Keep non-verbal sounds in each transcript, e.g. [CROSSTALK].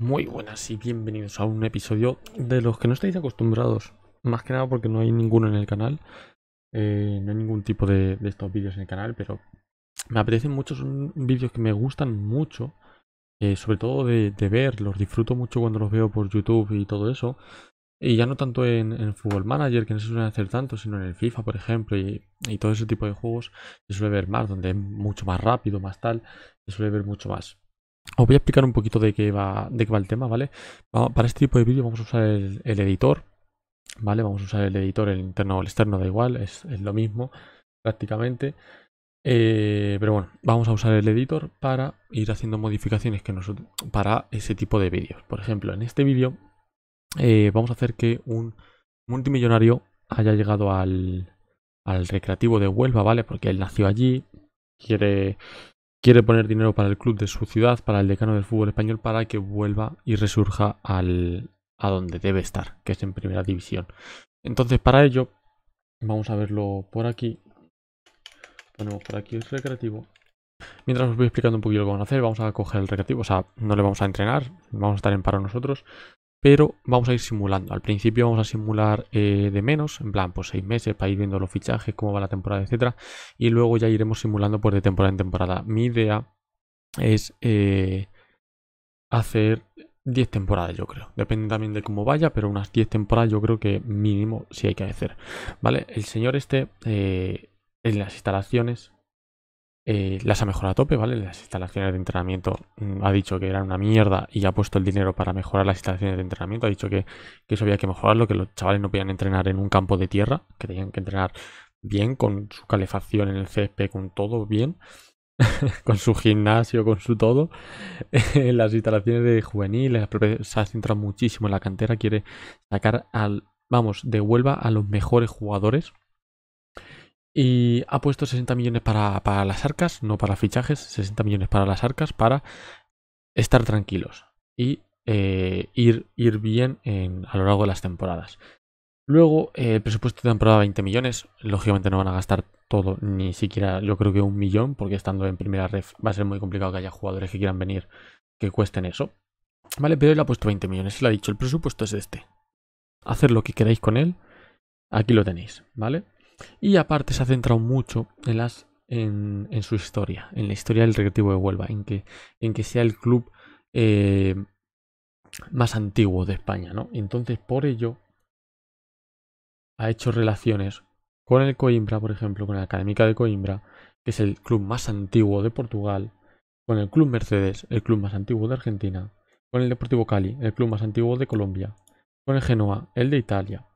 Muy buenas y bienvenidos a un episodio de los que no estáis acostumbrados. Más que nada porque no hay ninguno en el canal. Eh, no hay ningún tipo de, estos vídeos en el canal, pero me apetecen muchos vídeos que me gustan mucho. Eh, sobre todo de, ver, los disfruto mucho cuando los veo por YouTube y todo eso. Y ya no tanto en, en Football Manager, que no se suelen hacer tanto, sino en el FIFA, por ejemplo, y, y todo ese tipo de juegos se suele ver más, donde es mucho más rápido, más tal, se suele ver mucho más. Os voy a explicar un poquito de qué va, de qué va el tema, ¿vale? Para este tipo de vídeos vamos a usar el, editor, ¿vale? Vamos a usar el editor, el interno o el externo, da igual, es, lo mismo prácticamente. Eh, pero bueno, vamos a usar el editor para ir haciendo modificaciones que para ese tipo de vídeos. Por ejemplo, en este vídeo eh, vamos a hacer que un multimillonario haya llegado al, al recreativo de Huelva, ¿vale? Porque él nació allí, quiere quiere poner dinero para el club de su ciudad, para el decano del fútbol español, para que vuelva y resurja al, a donde debe estar, que es en primera división. Entonces, para ello, vamos a verlo por aquí. Ponemos por aquí el recreativo. Mientras os voy explicando un poquito lo que vamos a hacer, vamos a coger el recreativo, o sea, no le vamos a entrenar, vamos a estar en paro nosotros pero vamos a ir simulando. Al principio vamos a simular eh, de menos, en plan, por pues, seis meses para ir viendo los fichajes, cómo va la temporada, etcétera, y luego ya iremos simulando por pues, de temporada en temporada. Mi idea es eh, hacer 10 temporadas, yo creo. Depende también de cómo vaya, pero unas 10 temporadas yo creo que mínimo sí hay que hacer. ¿Vale? El señor este, eh, en las instalaciones, eh, las ha mejorado a tope, ¿vale? Las instalaciones de entrenamiento mm, ha dicho que eran una mierda y ha puesto el dinero para mejorar las instalaciones de entrenamiento. Ha dicho que, eso había que mejorarlo, que los chavales no podían entrenar en un campo de tierra, que tenían que entrenar bien, con su calefacción en el CSP, con todo bien, [LAUGHS] con su gimnasio, con su todo. [LAUGHS] las instalaciones de juveniles, se ha centrado muchísimo en la cantera, quiere sacar al, vamos, de Huelva a los mejores jugadores y ha puesto 60 millones para, las arcas, no para fichajes, 60 millones para las arcas para estar tranquilos y eh, ir, ir, bien en, a lo largo de las temporadas. Luego, eh, el presupuesto de temporada 20 millones. Lógicamente no van a gastar todo, ni siquiera yo creo que un millón, porque estando en primera red va a ser muy complicado que haya jugadores que quieran venir que cuesten eso. Vale, pero él ha puesto 20 millones, él ha dicho, el presupuesto es este. Hacer lo que queráis con él, aquí lo tenéis, ¿vale? Y aparte se ha centrado mucho en, las, en, su historia, en la historia del Recreativo de Huelva, en que, en que sea el club eh, más antiguo de España, ¿no? Entonces, por ello, ha hecho relaciones con el Coimbra, por ejemplo, con la Académica de Coimbra, que es el club más antiguo de Portugal, con el Club Mercedes, el club más antiguo de Argentina, con el Deportivo Cali, el club más antiguo de Colombia, con el Genoa, el de Italia,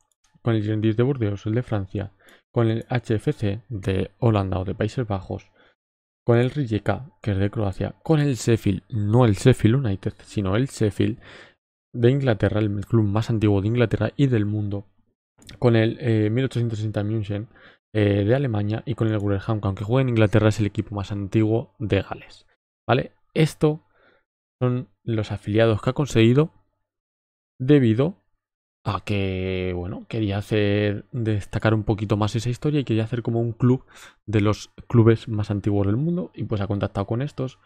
con el Girondins de Burdeos, el de Francia, con el HFC de Holanda o de Países Bajos, con el Rijeka, que es de Croacia, con el Sheffield, no el Sheffield United, sino el Sheffield de Inglaterra, el club más antiguo de Inglaterra y del mundo, con el 1860 eh, München eh, de Alemania y con el Wurham, que aunque juegue en Inglaterra es el equipo más antiguo de Gales. ¿Vale? Esto son los afiliados que ha conseguido debido a que, bueno, quería hacer destacar un poquito más esa historia y quería hacer como un club de los clubes más antiguos del mundo y pues ha contactado con estos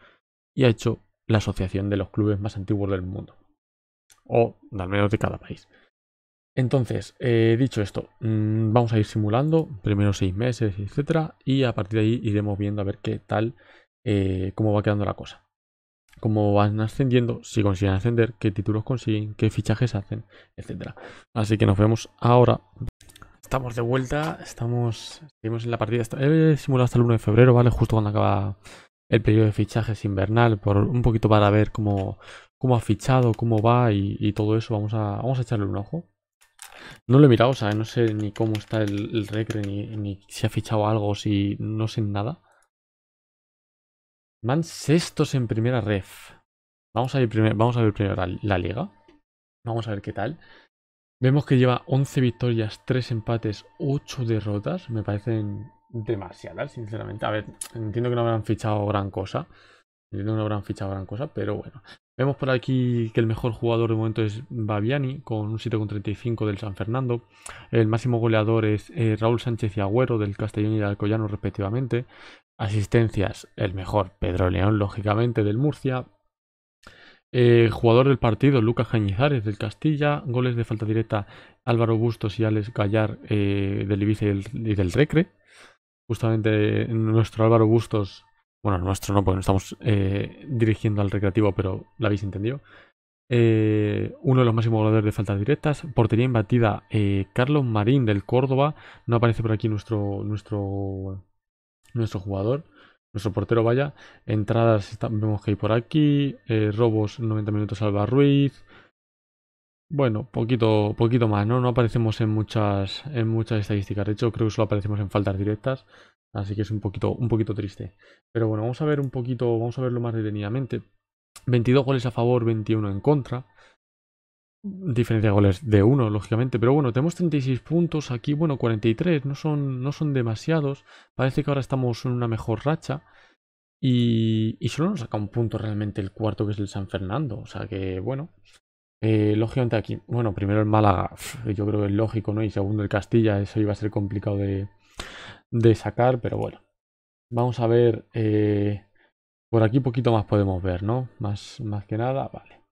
y ha hecho la asociación de los clubes más antiguos del mundo o al menos de cada país. Entonces, eh, dicho esto, mm, vamos a ir simulando, primero seis meses, etcétera, y a partir de ahí iremos viendo a ver qué tal, eh, cómo va quedando la cosa cómo van ascendiendo, si consiguen ascender, qué títulos consiguen, qué fichajes hacen, etc. Así que nos vemos ahora. Estamos de vuelta, estamos seguimos en la partida. He simulado hasta el 1 de febrero, ¿vale? Justo cuando acaba el periodo de fichajes invernal, por un poquito para ver cómo, cómo ha fichado, cómo va y, todo eso. Vamos a, vamos a echarle un ojo. No lo he mirado, o sea, no sé ni cómo está el, recre, ni, ni, si ha fichado algo, si no sé nada. Van sextos en primera ref. Vamos a, ver primero, vamos a ver la, liga. Vamos a ver qué tal. Vemos que lleva 11 victorias, 3 empates, 8 derrotas. Me parecen demasiadas, sinceramente. A ver, entiendo que no habrán fichado gran cosa. Entiendo que no habrán fichado gran cosa, pero bueno. Vemos por aquí que el mejor jugador de momento es Babiani, con un 7,35 del San Fernando. El máximo goleador es eh, Raúl Sánchez y Agüero, del Castellón y del Alcoyano, respectivamente. Asistencias, el mejor, Pedro León, lógicamente, del Murcia. Eh, jugador del partido, Lucas Cañizares del Castilla. Goles de falta directa, Álvaro Bustos y Alex Gallar eh, del Ibiza y del, Recre. Justamente nuestro Álvaro Bustos, bueno, nuestro no, porque no estamos eh, dirigiendo al recreativo, pero lo habéis entendido. uno de los máximos goleadores de faltas directas. Portería embatida, Carlos Marín del Córdoba. No aparece por aquí nuestro, nuestro nuestro jugador, nuestro portero vaya. Entradas vemos que hay por aquí, eh, robos 90 minutos Alba Ruiz. Bueno, poquito, poquito más, ¿no? No aparecemos en muchas, en muchas estadísticas. De hecho, creo que solo aparecemos en faltas directas. Así que es un poquito, un poquito triste. Pero bueno, vamos a ver un poquito, vamos a verlo más detenidamente. 22 goles a favor, 21 en contra diferencia de goles de uno, lógicamente. Pero bueno, tenemos 36 puntos. Aquí, bueno, 43. No son, no son demasiados. Parece que ahora estamos en una mejor racha. Y, y solo nos saca un punto realmente el cuarto, que es el San Fernando. O sea que, bueno. Eh, lógicamente aquí, bueno, primero el Málaga, yo creo que es lógico, ¿no? Y segundo el Castilla, eso iba a ser complicado de, sacar, pero bueno. Vamos a ver, eh, por aquí poquito más podemos ver, ¿no? Más, más que nada, vale.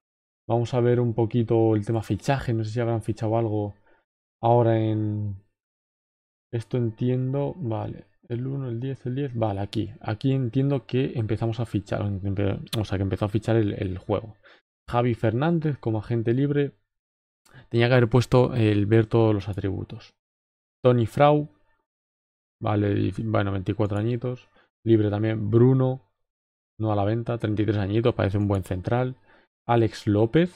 Vamos a ver un poquito el tema fichaje. No sé si habrán fichado algo ahora en... Esto entiendo... Vale. El 1, el 10, el 10. Vale, aquí. Aquí entiendo que empezamos a fichar. O sea, que empezó a fichar el, juego. Javi Fernández como agente libre. Tenía que haber puesto el ver todos los atributos. Tony Frau. Vale, bueno, 24 añitos. Libre también. Bruno. No a la venta. 33 añitos. Parece un buen central. Alex López,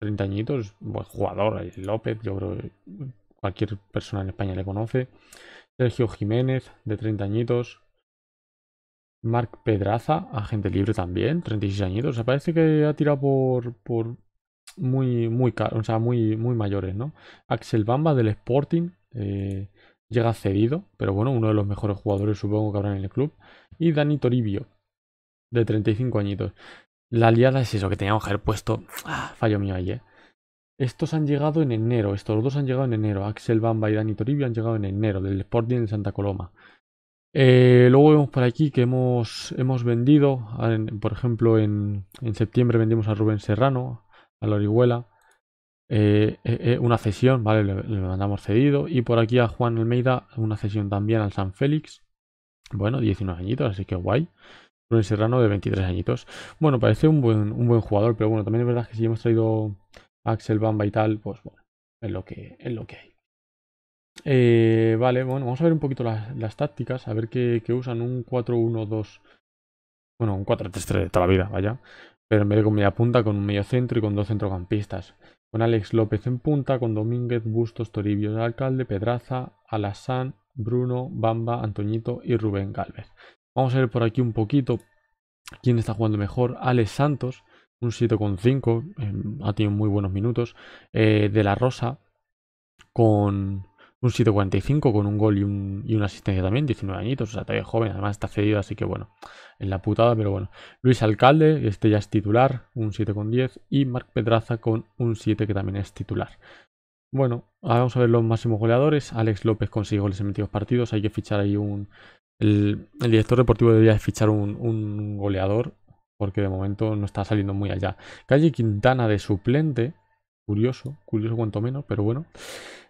30 añitos, buen jugador, López, yo creo que cualquier persona en España le conoce. Sergio Jiménez, de 30 añitos. Marc Pedraza, agente libre también, 36 añitos. parece que ha tirado por, por muy, muy caro, o sea, muy, muy mayores, ¿no? Axel Bamba del Sporting eh, llega cedido, pero bueno, uno de los mejores jugadores supongo que habrá en el club. Y Dani Toribio, de 35 añitos. La aliada es eso, que teníamos que haber puesto... Ah, fallo mío ahí, eh. Estos han llegado en enero, estos dos han llegado en enero. Axel Bamba y Dani Toribio han llegado en enero, del Sporting de Santa Coloma. Eh, luego vemos por aquí que hemos, hemos vendido, ah, por ejemplo, en, en, septiembre vendimos a Rubén Serrano, a la Orihuela, eh, eh, una cesión, ¿vale? Le, le, mandamos cedido. Y por aquí a Juan Almeida, una cesión también al San Félix. Bueno, 19 añitos, así que guay. Bruno Serrano de 23 añitos. Bueno, parece un buen, jugador, pero bueno, también es verdad que si hemos traído Axel Bamba y tal, pues bueno, es lo que, es lo que hay. Eh, vale, bueno, vamos a ver un poquito las, tácticas, a ver qué, usan un 4-1-2. Bueno, un 4-3-3 de toda la vida, vaya. Pero en vez de con media punta, con un medio centro y con dos centrocampistas. Con Alex López en punta, con Domínguez, Bustos, Toribio, Alcalde, Pedraza, Alassán, Bruno, Bamba, Antoñito y Rubén Galvez. Vamos a ver por aquí un poquito quién está jugando mejor. Alex Santos, un 7,5, eh, ha tenido muy buenos minutos. Eh, de la Rosa, con un 7,45, con un gol y, una asistencia también, 19 añitos, o sea, todavía joven, además está cedido, así que bueno, en la putada, pero bueno. Luis Alcalde, este ya es titular, un 7,10, y Marc Pedraza con un 7 que también es titular. Bueno, ahora vamos a ver los máximos goleadores. Alex López consigue goles en 22 partidos. Hay que fichar ahí un el, director deportivo debería fichar un, goleador, porque de momento no está saliendo muy allá. Calle Quintana de suplente, curioso, curioso cuanto menos, pero bueno.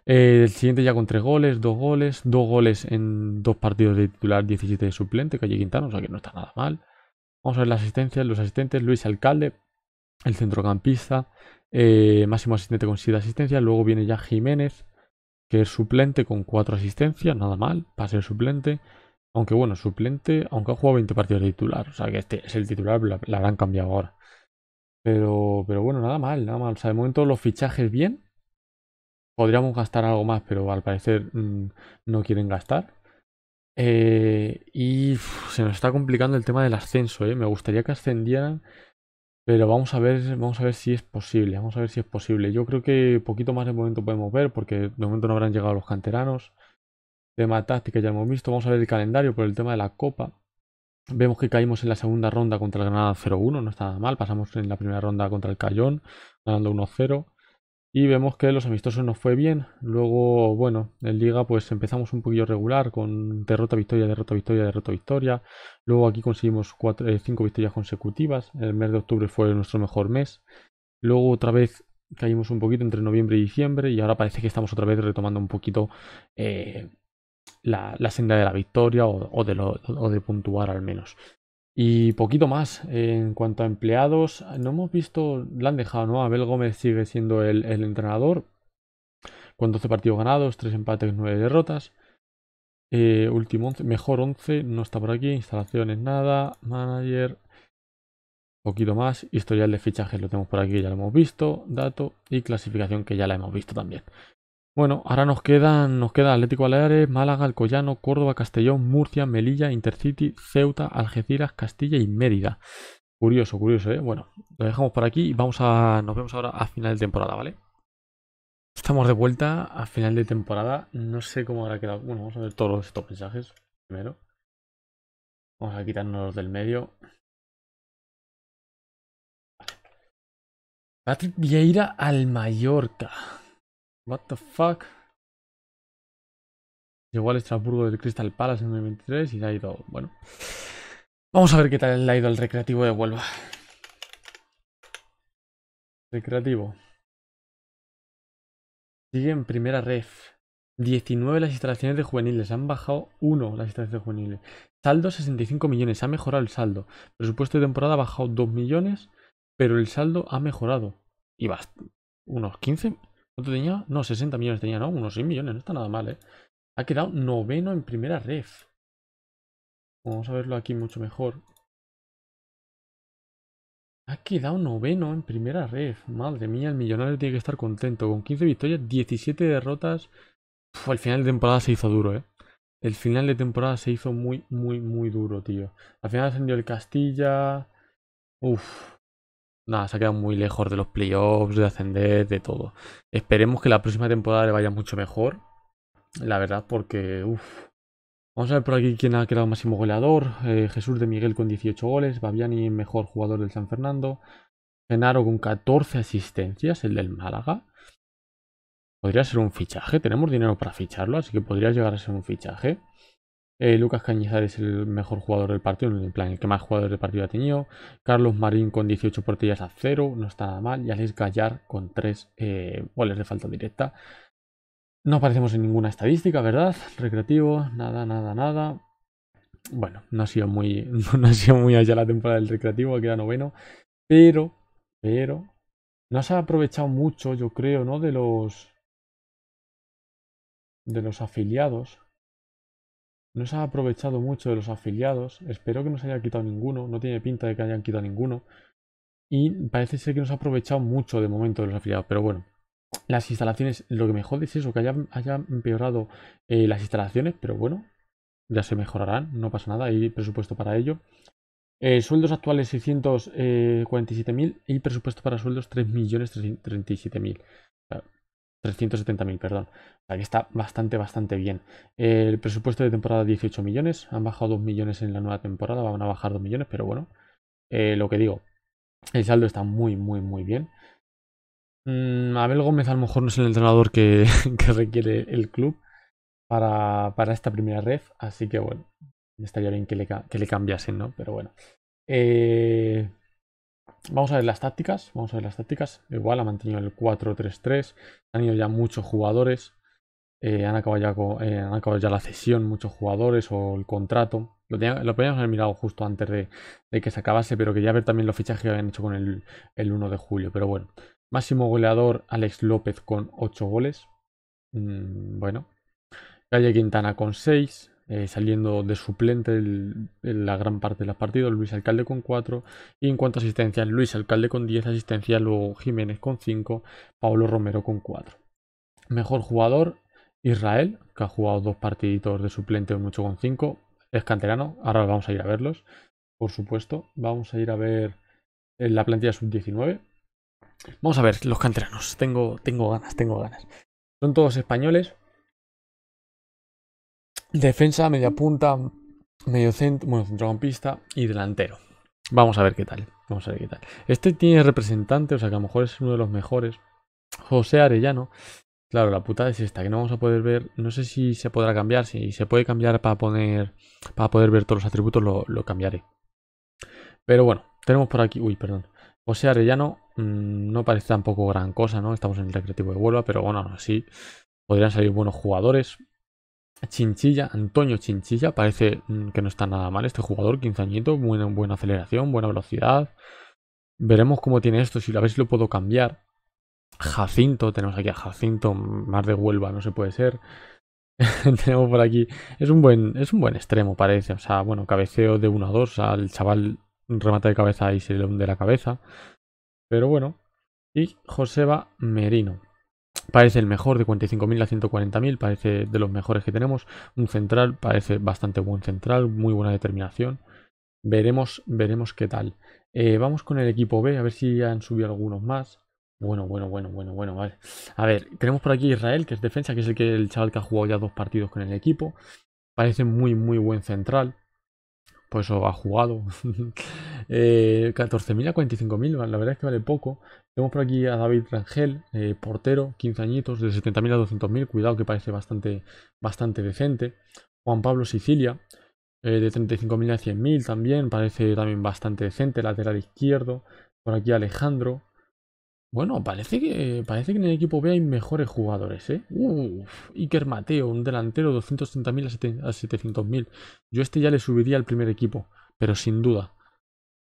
Eh, el siguiente ya con tres goles, dos goles, dos goles en dos partidos de titular, 17 de suplente, Calle Quintana, o sea que no está nada mal. Vamos a ver las asistencias, los asistentes, Luis Alcalde, el centrocampista, eh, máximo asistente con 7 asistencias, luego viene ya Jiménez, que es suplente con 4 asistencias, nada mal, para ser suplente. Aunque bueno, suplente, aunque ha jugado 20 partidos de titular. O sea que este es el titular, la, habrán cambiado ahora. Pero, pero bueno, nada mal, nada mal. O sea, de momento los fichajes bien. Podríamos gastar algo más, pero al parecer mm, no quieren gastar. Eh, y se nos está complicando el tema del ascenso, ¿eh? Me gustaría que ascendieran, pero vamos a ver, vamos a ver si es posible. Vamos a ver si es posible. Yo creo que poquito más de momento podemos ver, porque de momento no habrán llegado los canteranos. Tema táctica ya hemos visto. Vamos a ver el calendario por el tema de la Copa. Vemos que caímos en la segunda ronda contra el Granada 0-1, no está nada mal. Pasamos en la primera ronda contra el Cayón, ganando 1-0. Y vemos que los amistosos nos fue bien. Luego, bueno, en Liga pues empezamos un poquillo regular con derrota, victoria, derrota, victoria, derrota, victoria. Luego aquí conseguimos 5 eh, victorias consecutivas. El mes de octubre fue nuestro mejor mes. Luego otra vez caímos un poquito entre noviembre y diciembre y ahora parece que estamos otra vez retomando un poquito... Eh, la, senda de la victoria o, de lo, de puntuar al menos. Y poquito más en cuanto a empleados, no hemos visto, la han dejado, ¿no? Abel Gómez sigue siendo el, entrenador, con 12 partidos ganados, 3 empates, 9 derrotas. Eh, último mejor 11, no está por aquí, instalaciones, nada, manager, poquito más, historial de fichajes lo tenemos por aquí, ya lo hemos visto, dato y clasificación que ya la hemos visto también. Bueno, ahora nos quedan, nos queda Atlético Baleares, Málaga, Alcoyano, Córdoba, Castellón, Murcia, Melilla, Intercity, Ceuta, Algeciras, Castilla y Mérida. Curioso, curioso, ¿eh? Bueno, lo dejamos por aquí y vamos a, nos vemos ahora a final de temporada, ¿vale? Estamos de vuelta a final de temporada. No sé cómo habrá quedado. Bueno, vamos a ver todos estos mensajes primero. Vamos a quitarnos del medio. Patrick Vieira al Mallorca. What the fuck. Llegó al Estrasburgo del Crystal Palace en 2023 y ha ido. Bueno. Vamos a ver qué tal le ha ido el recreativo de Huelva. Recreativo. Sigue en primera ref. 19 las instalaciones de juveniles. Han bajado 1 las instalaciones de juveniles. Saldo 65 millones. Ha mejorado el saldo. Presupuesto de temporada ha bajado 2 millones. Pero el saldo ha mejorado. Y va. Unos 15. ¿Cuánto tenía? No, 60 millones tenía, ¿no? Unos 100 millones, no está nada mal, ¿eh? Ha quedado noveno en primera ref. Vamos a verlo aquí mucho mejor. Ha quedado noveno en primera ref. Madre mía, el millonario tiene que estar contento. Con 15 victorias, 17 derrotas. Uf, al final de temporada se hizo duro, ¿eh? El final de temporada se hizo muy, muy, muy duro, tío. Al final ascendió el Castilla. Uf, nada, se ha quedado muy lejos de los playoffs, de ascender, de todo. Esperemos que la próxima temporada le vaya mucho mejor. La verdad, porque, uff. Vamos a ver por aquí quién ha quedado máximo goleador. Eh, Jesús de Miguel con 18 goles. Babiani, mejor jugador del San Fernando. Genaro con 14 asistencias, el del Málaga. Podría ser un fichaje. Tenemos dinero para ficharlo, así que podría llegar a ser un fichaje. Eh, Lucas Cañizar es el mejor jugador del partido, en plan, el que más jugadores del partido ha tenido. Carlos Marín con 18 porterías a 0, no está nada mal. Y Alex Gallar con 3 eh, goles de falta directa. No aparecemos en ninguna estadística, ¿verdad? Recreativo, nada, nada, nada. Bueno, no ha sido muy, [LAUGHS] no muy allá la temporada del recreativo, queda noveno. Pero, pero, no se ha aprovechado mucho, yo creo, ¿no? De los, de los afiliados no se ha aprovechado mucho de los afiliados. Espero que no se haya quitado ninguno. No tiene pinta de que hayan quitado ninguno. Y parece ser que no se ha aprovechado mucho de momento de los afiliados. Pero bueno, las instalaciones, lo que mejor jode es eso, que haya, haya empeorado eh, las instalaciones. Pero bueno, ya se mejorarán. No pasa nada. Hay presupuesto para ello. Eh, sueldos actuales 647.000 eh, y presupuesto para sueldos 3.337.000. mil 370.000, perdón. O sea que está bastante, bastante bien. El presupuesto de temporada 18 millones. Han bajado 2 millones en la nueva temporada. Van a bajar 2 millones, pero bueno. Eh, lo que digo, el saldo está muy, muy, muy bien. Mm, Abel Gómez a lo mejor no es el entrenador que, [LAUGHS] requiere el club para, esta primera red. Así que bueno, estaría bien que le, que le cambiasen, ¿no? Pero bueno. Eh, Vamos a ver las tácticas, vamos a ver las tácticas. Igual ha mantenido el 4-3-3, han ido ya muchos jugadores, eh, eh, han, acabado ya la cesión, muchos jugadores o el contrato. Lo, podíamos haber mirado justo antes de, que se acabase, pero quería ver también los fichajes que habían hecho con el, 1 de julio. Pero bueno, máximo goleador Alex López con 8 goles. Mm, bueno, Calle Quintana con 6, eh, saliendo de suplente en la gran parte de los partidos, Luis Alcalde con 4, y en cuanto a asistencia Luis Alcalde con 10 asistencia luego Jiménez con 5, Pablo Romero con 4. Mejor jugador, Israel, que ha jugado dos partiditos de suplente, mucho con 5, es canterano, ahora vamos a ir a verlos, por supuesto, vamos a ir a ver en eh, la plantilla sub-19. Vamos a ver los canteranos, tengo, tengo ganas, tengo ganas. Son todos españoles, defensa, media punta, medio centro, bueno, centrocampista y delantero. Vamos a ver qué tal. Vamos a ver qué tal. Este tiene representante, o sea que a lo mejor es uno de los mejores. José Arellano. Claro, la puta es esta, que no vamos a poder ver. No sé si se podrá cambiar. Si se puede cambiar para poner. Para poder ver todos los atributos, lo, cambiaré. Pero bueno, tenemos por aquí. Uy, perdón. José Arellano mm, no parece tampoco gran cosa, ¿no? Estamos en el recreativo de Huelva, pero bueno, así podrían salir buenos jugadores. Chinchilla, Antonio Chinchilla, parece mm, que no está nada mal este jugador, 15 buena, buena aceleración, buena velocidad. Veremos cómo tiene esto, si lo ver lo puedo cambiar. Jacinto, tenemos aquí a Jacinto, más de Huelva, no se puede ser. [LAUGHS] tenemos por aquí, es un, buen, es un buen extremo parece, o sea, bueno, cabeceo de 1 a 2, al chaval remata de cabeza y se le hunde la cabeza. Pero bueno, y Joseba Merino. Parece el mejor de 45.000 a 140.000, parece de los mejores que tenemos. Un central, parece bastante buen central, muy buena determinación. Veremos, veremos qué tal. Eh, vamos con el equipo B, a ver si han subido algunos más. Bueno, bueno, bueno, bueno, bueno, vale. A ver, tenemos por aquí Israel, que es defensa, que es el que el chaval que ha jugado ya dos partidos con el equipo. Parece muy, muy buen central eso ha jugado. 14.000 [LAUGHS] eh, a 45.000, la verdad es que vale poco. Tenemos por aquí a David Rangel, eh, portero, 15 añitos, de 70.000 a 200.000, cuidado que parece bastante, bastante decente. Juan Pablo Sicilia, eh, de 35.000 a 100.000 también, parece también bastante decente, lateral izquierdo. Por aquí Alejandro, bueno, parece que, parece que en el equipo B hay mejores jugadores, ¿eh? Uf, Iker Mateo, un delantero, 230.000 a 700.000. Yo este ya le subiría al primer equipo, pero sin duda.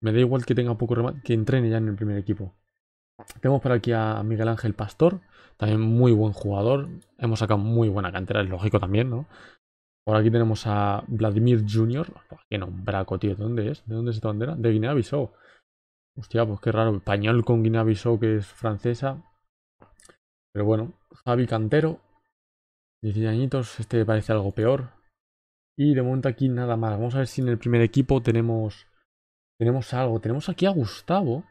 Me da igual que tenga poco que entrene ya en el primer equipo. Tenemos por aquí a Miguel Ángel Pastor, también muy buen jugador. Hemos sacado muy buena cantera, es lógico también, ¿no? Por aquí tenemos a Vladimir Jr. Qué nombraco, tío. ¿De dónde es? ¿De dónde es esta bandera? De Guinea-Bissau. Hostia, pues qué raro. Español con guinea que es francesa. Pero bueno, Javi Cantero. 16 añitos. Este parece algo peor. Y de momento aquí nada más. Vamos a ver si en el primer equipo tenemos, tenemos algo. Tenemos aquí a Gustavo.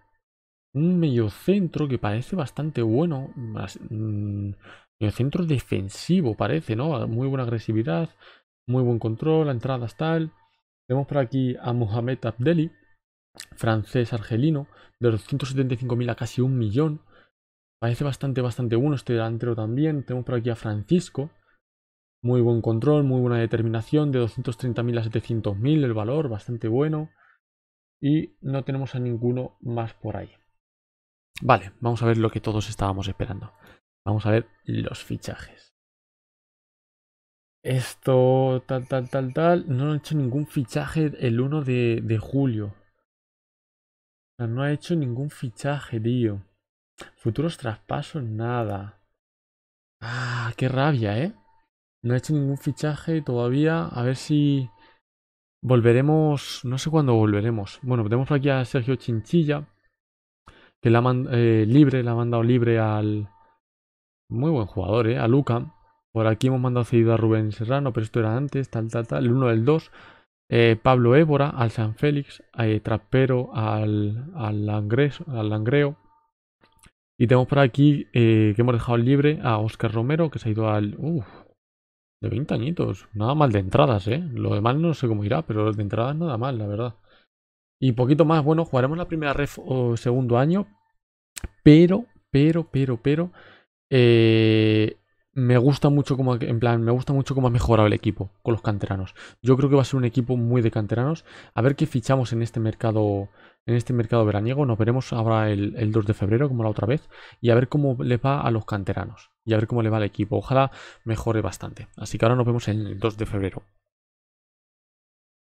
Un mediocentro que parece bastante bueno. Mm, mediocentro defensivo parece, ¿no? Muy buena agresividad. Muy buen control. entradas entrada tal. Tenemos por aquí a Mohamed Abdeli francés argelino, de 275.000 a casi un millón. Parece bastante, bastante bueno este delantero también. Tenemos por aquí a Francisco. Muy buen control, muy buena determinación. De 230.000 a 700.000 el valor, bastante bueno. Y no tenemos a ninguno más por ahí. Vale, vamos a ver lo que todos estábamos esperando. Vamos a ver los fichajes. Esto, tal, tal, tal, tal. No han hecho ningún fichaje el 1 de, de julio. No ha hecho ningún fichaje, tío. Futuros traspasos, nada. Ah, qué rabia, ¿eh? No ha hecho ningún fichaje todavía. A ver si volveremos. No sé cuándo volveremos. Bueno, tenemos por aquí a Sergio Chinchilla. Que la eh, libre, la ha mandado libre al. Muy buen jugador, ¿eh? A Luca. Por aquí hemos mandado cedido a Rubén Serrano, pero esto era antes, tal, tal, tal. El 1 del 2. Eh, Pablo Évora al San Félix, eh, Trapero al, al, al, Langreo. Y tenemos por aquí eh, que hemos dejado libre a Oscar Romero, que se ha ido al. Uf, de 20 añitos. Nada mal de entradas, ¿eh? Lo demás no sé cómo irá, pero de entradas nada mal, la verdad. Y poquito más, bueno, jugaremos la primera ref o segundo año. Pero, pero, pero, pero. Eh, me gusta mucho como en plan, me gusta mucho cómo ha mejorado el equipo con los canteranos. Yo creo que va a ser un equipo muy de canteranos. A ver qué fichamos en este mercado en este mercado veraniego. Nos veremos ahora el, el 2 de febrero, como la otra vez, y a ver cómo le va a los canteranos y a ver cómo le va al equipo. Ojalá mejore bastante. Así que ahora nos vemos el 2 de febrero.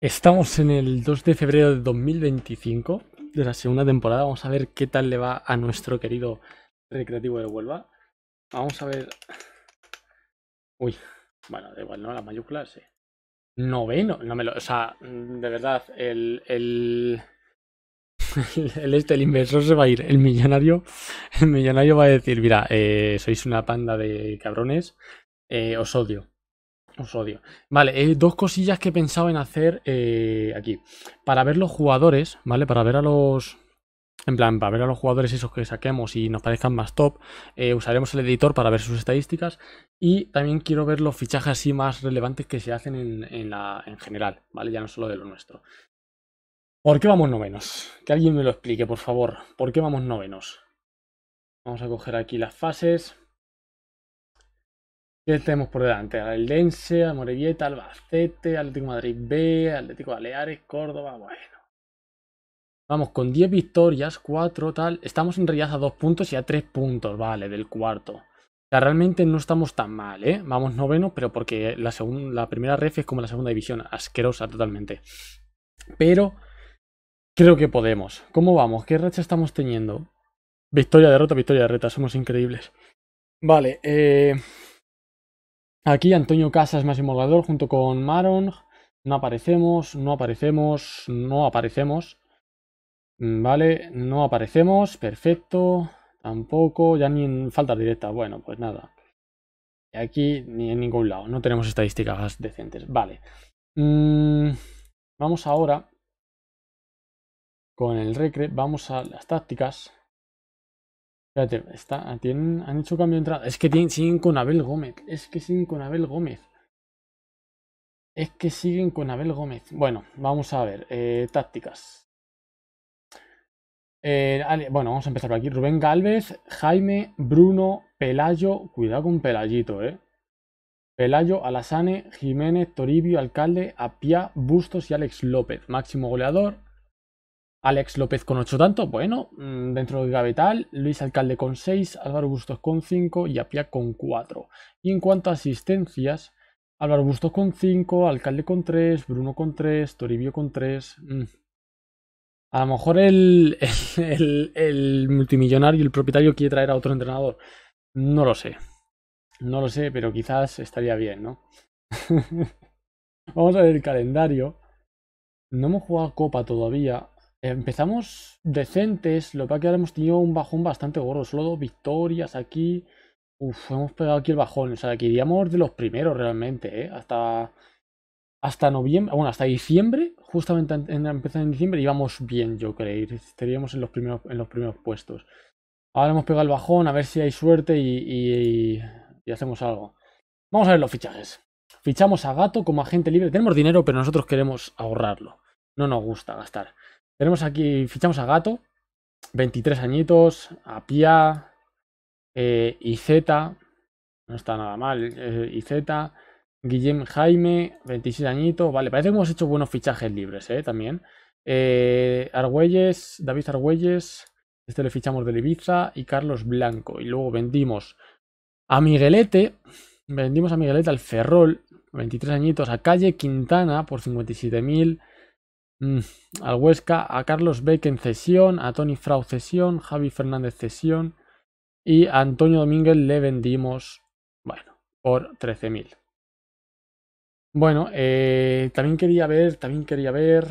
Estamos en el 2 de febrero de 2025 de la segunda temporada. Vamos a ver qué tal le va a nuestro querido recreativo de Huelva. Vamos a ver Uy, bueno, da igual, ¿no? La mayúscula sí. Noveno, no me lo. O sea, mm, de verdad, el. el... [LAUGHS] El, este, el inversor se va a ir. El millonario, [LAUGHS] el millonario va a decir, mira, eh, sois una panda de cabrones. Eh, os odio. Os odio. Vale, eh, dos cosillas que pensaba en hacer aquí. Para ver los jugadores, ¿vale? Para ver a los. En plan, para ver a los jugadores esos que saquemos y nos parezcan más top, eh, usaremos el editor para ver sus estadísticas y también quiero ver los fichajes así más relevantes que se hacen en, general, ¿vale? Ya no solo de lo nuestro. ¿Por qué vamos novenos? Que alguien me lo explique, por favor. ¿Por qué vamos novenos? Vamos a coger aquí las fases. ¿Qué tenemos por delante? Aldense, Amorevieta, Albacete, Atlético Madrid B, Atlético Baleares, Córdoba, bueno. Vamos, con 10 victorias, 4 tal. Estamos en realidad a 2 puntos y a 3 puntos, vale, del cuarto. O sea, realmente no estamos tan mal, ¿eh? Vamos noveno, pero porque la, la primera ref es como la segunda división, asquerosa totalmente. Pero creo que podemos. ¿Cómo vamos? ¿Qué racha estamos teniendo? Victoria, derrota, victoria, derrota. Somos increíbles. Vale, eh... Aquí Antonio Casas, máximo goleador, junto con Maron. No aparecemos, no aparecemos, no aparecemos. Mm, vale, no aparecemos, perfecto. Tampoco, ya ni en falta directa. Bueno, pues nada. y Aquí ni en ningún lado, no tenemos estadísticas decentes. Vale. Mm, vamos ahora con el recre, vamos a las tácticas. está, tienen, han hecho cambio de entrada. Es que tienen, siguen con Abel Gómez. Es que siguen con Abel Gómez. Es que siguen con Abel Gómez. Bueno, vamos a ver. Eh, tácticas. Eh, bueno, vamos a empezar por aquí. Rubén Galvez, Jaime, Bruno, Pelayo. Cuidado con Pelayito, ¿eh? Pelayo, Alasane, Jiménez, Toribio, Alcalde, Apia, Bustos y Alex López. Máximo goleador. Alex López con 8 tantos, bueno, mm, dentro de Gavetal, Luis Alcalde con 6, Álvaro Bustos con 5 y Apia con 4. Y en cuanto a asistencias, Álvaro Bustos con 5, Alcalde con 3, Bruno con 3, Toribio con 3. A lo mejor [LAUGHS] el, el, el multimillonario, el propietario quiere traer a otro entrenador. No lo sé. No lo sé, pero quizás estaría bien, ¿no? [LAUGHS] Vamos a ver el calendario. No hemos jugado Copa todavía. Empezamos decentes, lo que pasa que ahora hemos tenido un bajón bastante gordo. Solo dos victorias aquí. Uf, hemos pegado aquí el bajón. O sea, que iríamos de los primeros realmente, ¿eh? Hasta hasta noviembre, bueno, hasta diciembre, justamente en, empezando en diciembre, íbamos bien, yo creo, estaríamos en los primeros, en los primeros puestos. Ahora hemos pegado el bajón, a ver si hay suerte y, hacemos algo. Vamos a ver los fichajes. Fichamos a Gato como agente libre. Tenemos dinero, pero nosotros queremos ahorrarlo. No nos gusta gastar. Tenemos aquí, fichamos a Gato, 23 añitos, a Pia, eh, Z. no está nada mal, eh, y Z. Guillem Jaime, 26 añitos. Vale, parece que hemos hecho buenos fichajes libres, ¿eh? También. Eh, Argüelles, David Argüelles. Este le fichamos de Ibiza. Y Carlos Blanco. Y luego vendimos a Miguelete. Vendimos a Miguelete al Ferrol. 23 añitos. A Calle Quintana por 57.000. mil, mm, al Huesca. A Carlos Beck en cesión. A Tony Frau cesión. Javi Fernández cesión. Y a Antonio Domínguez le vendimos, bueno, por 13.000. Bueno, eh, también quería ver, también quería ver...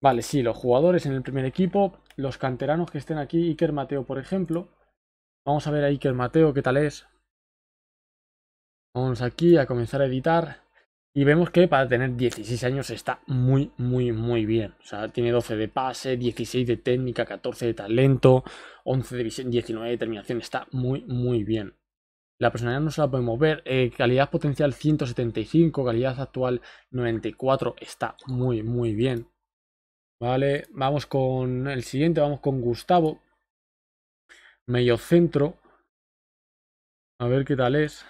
Vale, sí, los jugadores en el primer equipo, los canteranos que estén aquí, Iker Mateo, por ejemplo. Vamos a ver a Iker Mateo, qué tal es. Vamos aquí a comenzar a editar. Y vemos que para tener 16 años está muy, muy, muy bien. O sea, tiene 12 de pase, 16 de técnica, 14 de talento, 11 de visión, 19 de terminación, Está muy, muy bien. La personalidad no se la podemos ver. Eh, calidad potencial 175, calidad actual 94. Está muy, muy bien. Vale, vamos con el siguiente, vamos con Gustavo. Medio centro. A ver qué tal es.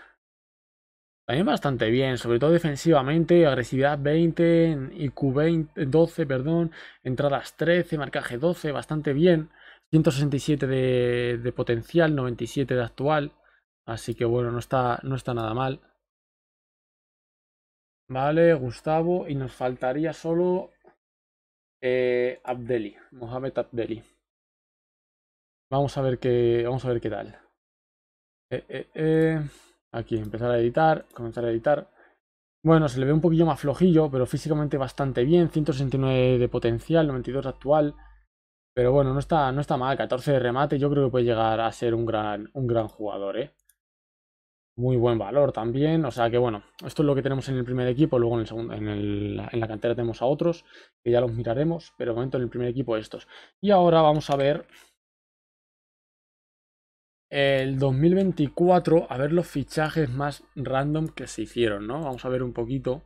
También bastante bien, sobre todo defensivamente, agresividad 20, IQ 20, 12, perdón, entradas 13, marcaje 12, bastante bien. 167 de, de potencial, 97 de actual. Así que bueno, no está, no está nada mal. Vale, Gustavo. Y nos faltaría solo eh, Abdeli, Mohamed Abdeli. Vamos a ver qué, vamos a ver qué tal. Eh, eh, eh. Aquí, empezar a editar, comenzar a editar. Bueno, se le ve un poquillo más flojillo, pero físicamente bastante bien. 169 de potencial, 92 actual. Pero bueno, no está, no está mal. 14 de remate, yo creo que puede llegar a ser un gran, un gran jugador, ¿eh? muy buen valor también. O sea que bueno, esto es lo que tenemos en el primer equipo. Luego en, el segundo, en, la cantera tenemos a otros, que ya los miraremos, pero momento en el primer equipo estos. Y ahora vamos a ver el 2024, a ver los fichajes más random que se hicieron, ¿no? Vamos a ver un poquito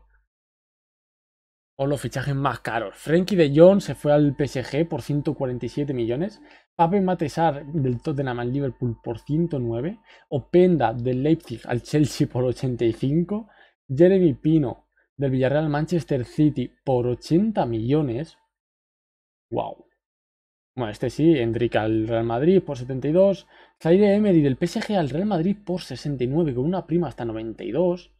los fichajes más caros. Frenkie de Jong se fue al PSG por 147 millones, Pape Matesar del Tottenham al Liverpool por 109, Openda del Leipzig al Chelsea por 85, Jeremy Pino del Villarreal Manchester City por 80 millones. ¡Wow! Bueno, este sí, Enrique al Real Madrid por 72, Zaire Emery del PSG al Real Madrid por 69 con una prima hasta 92.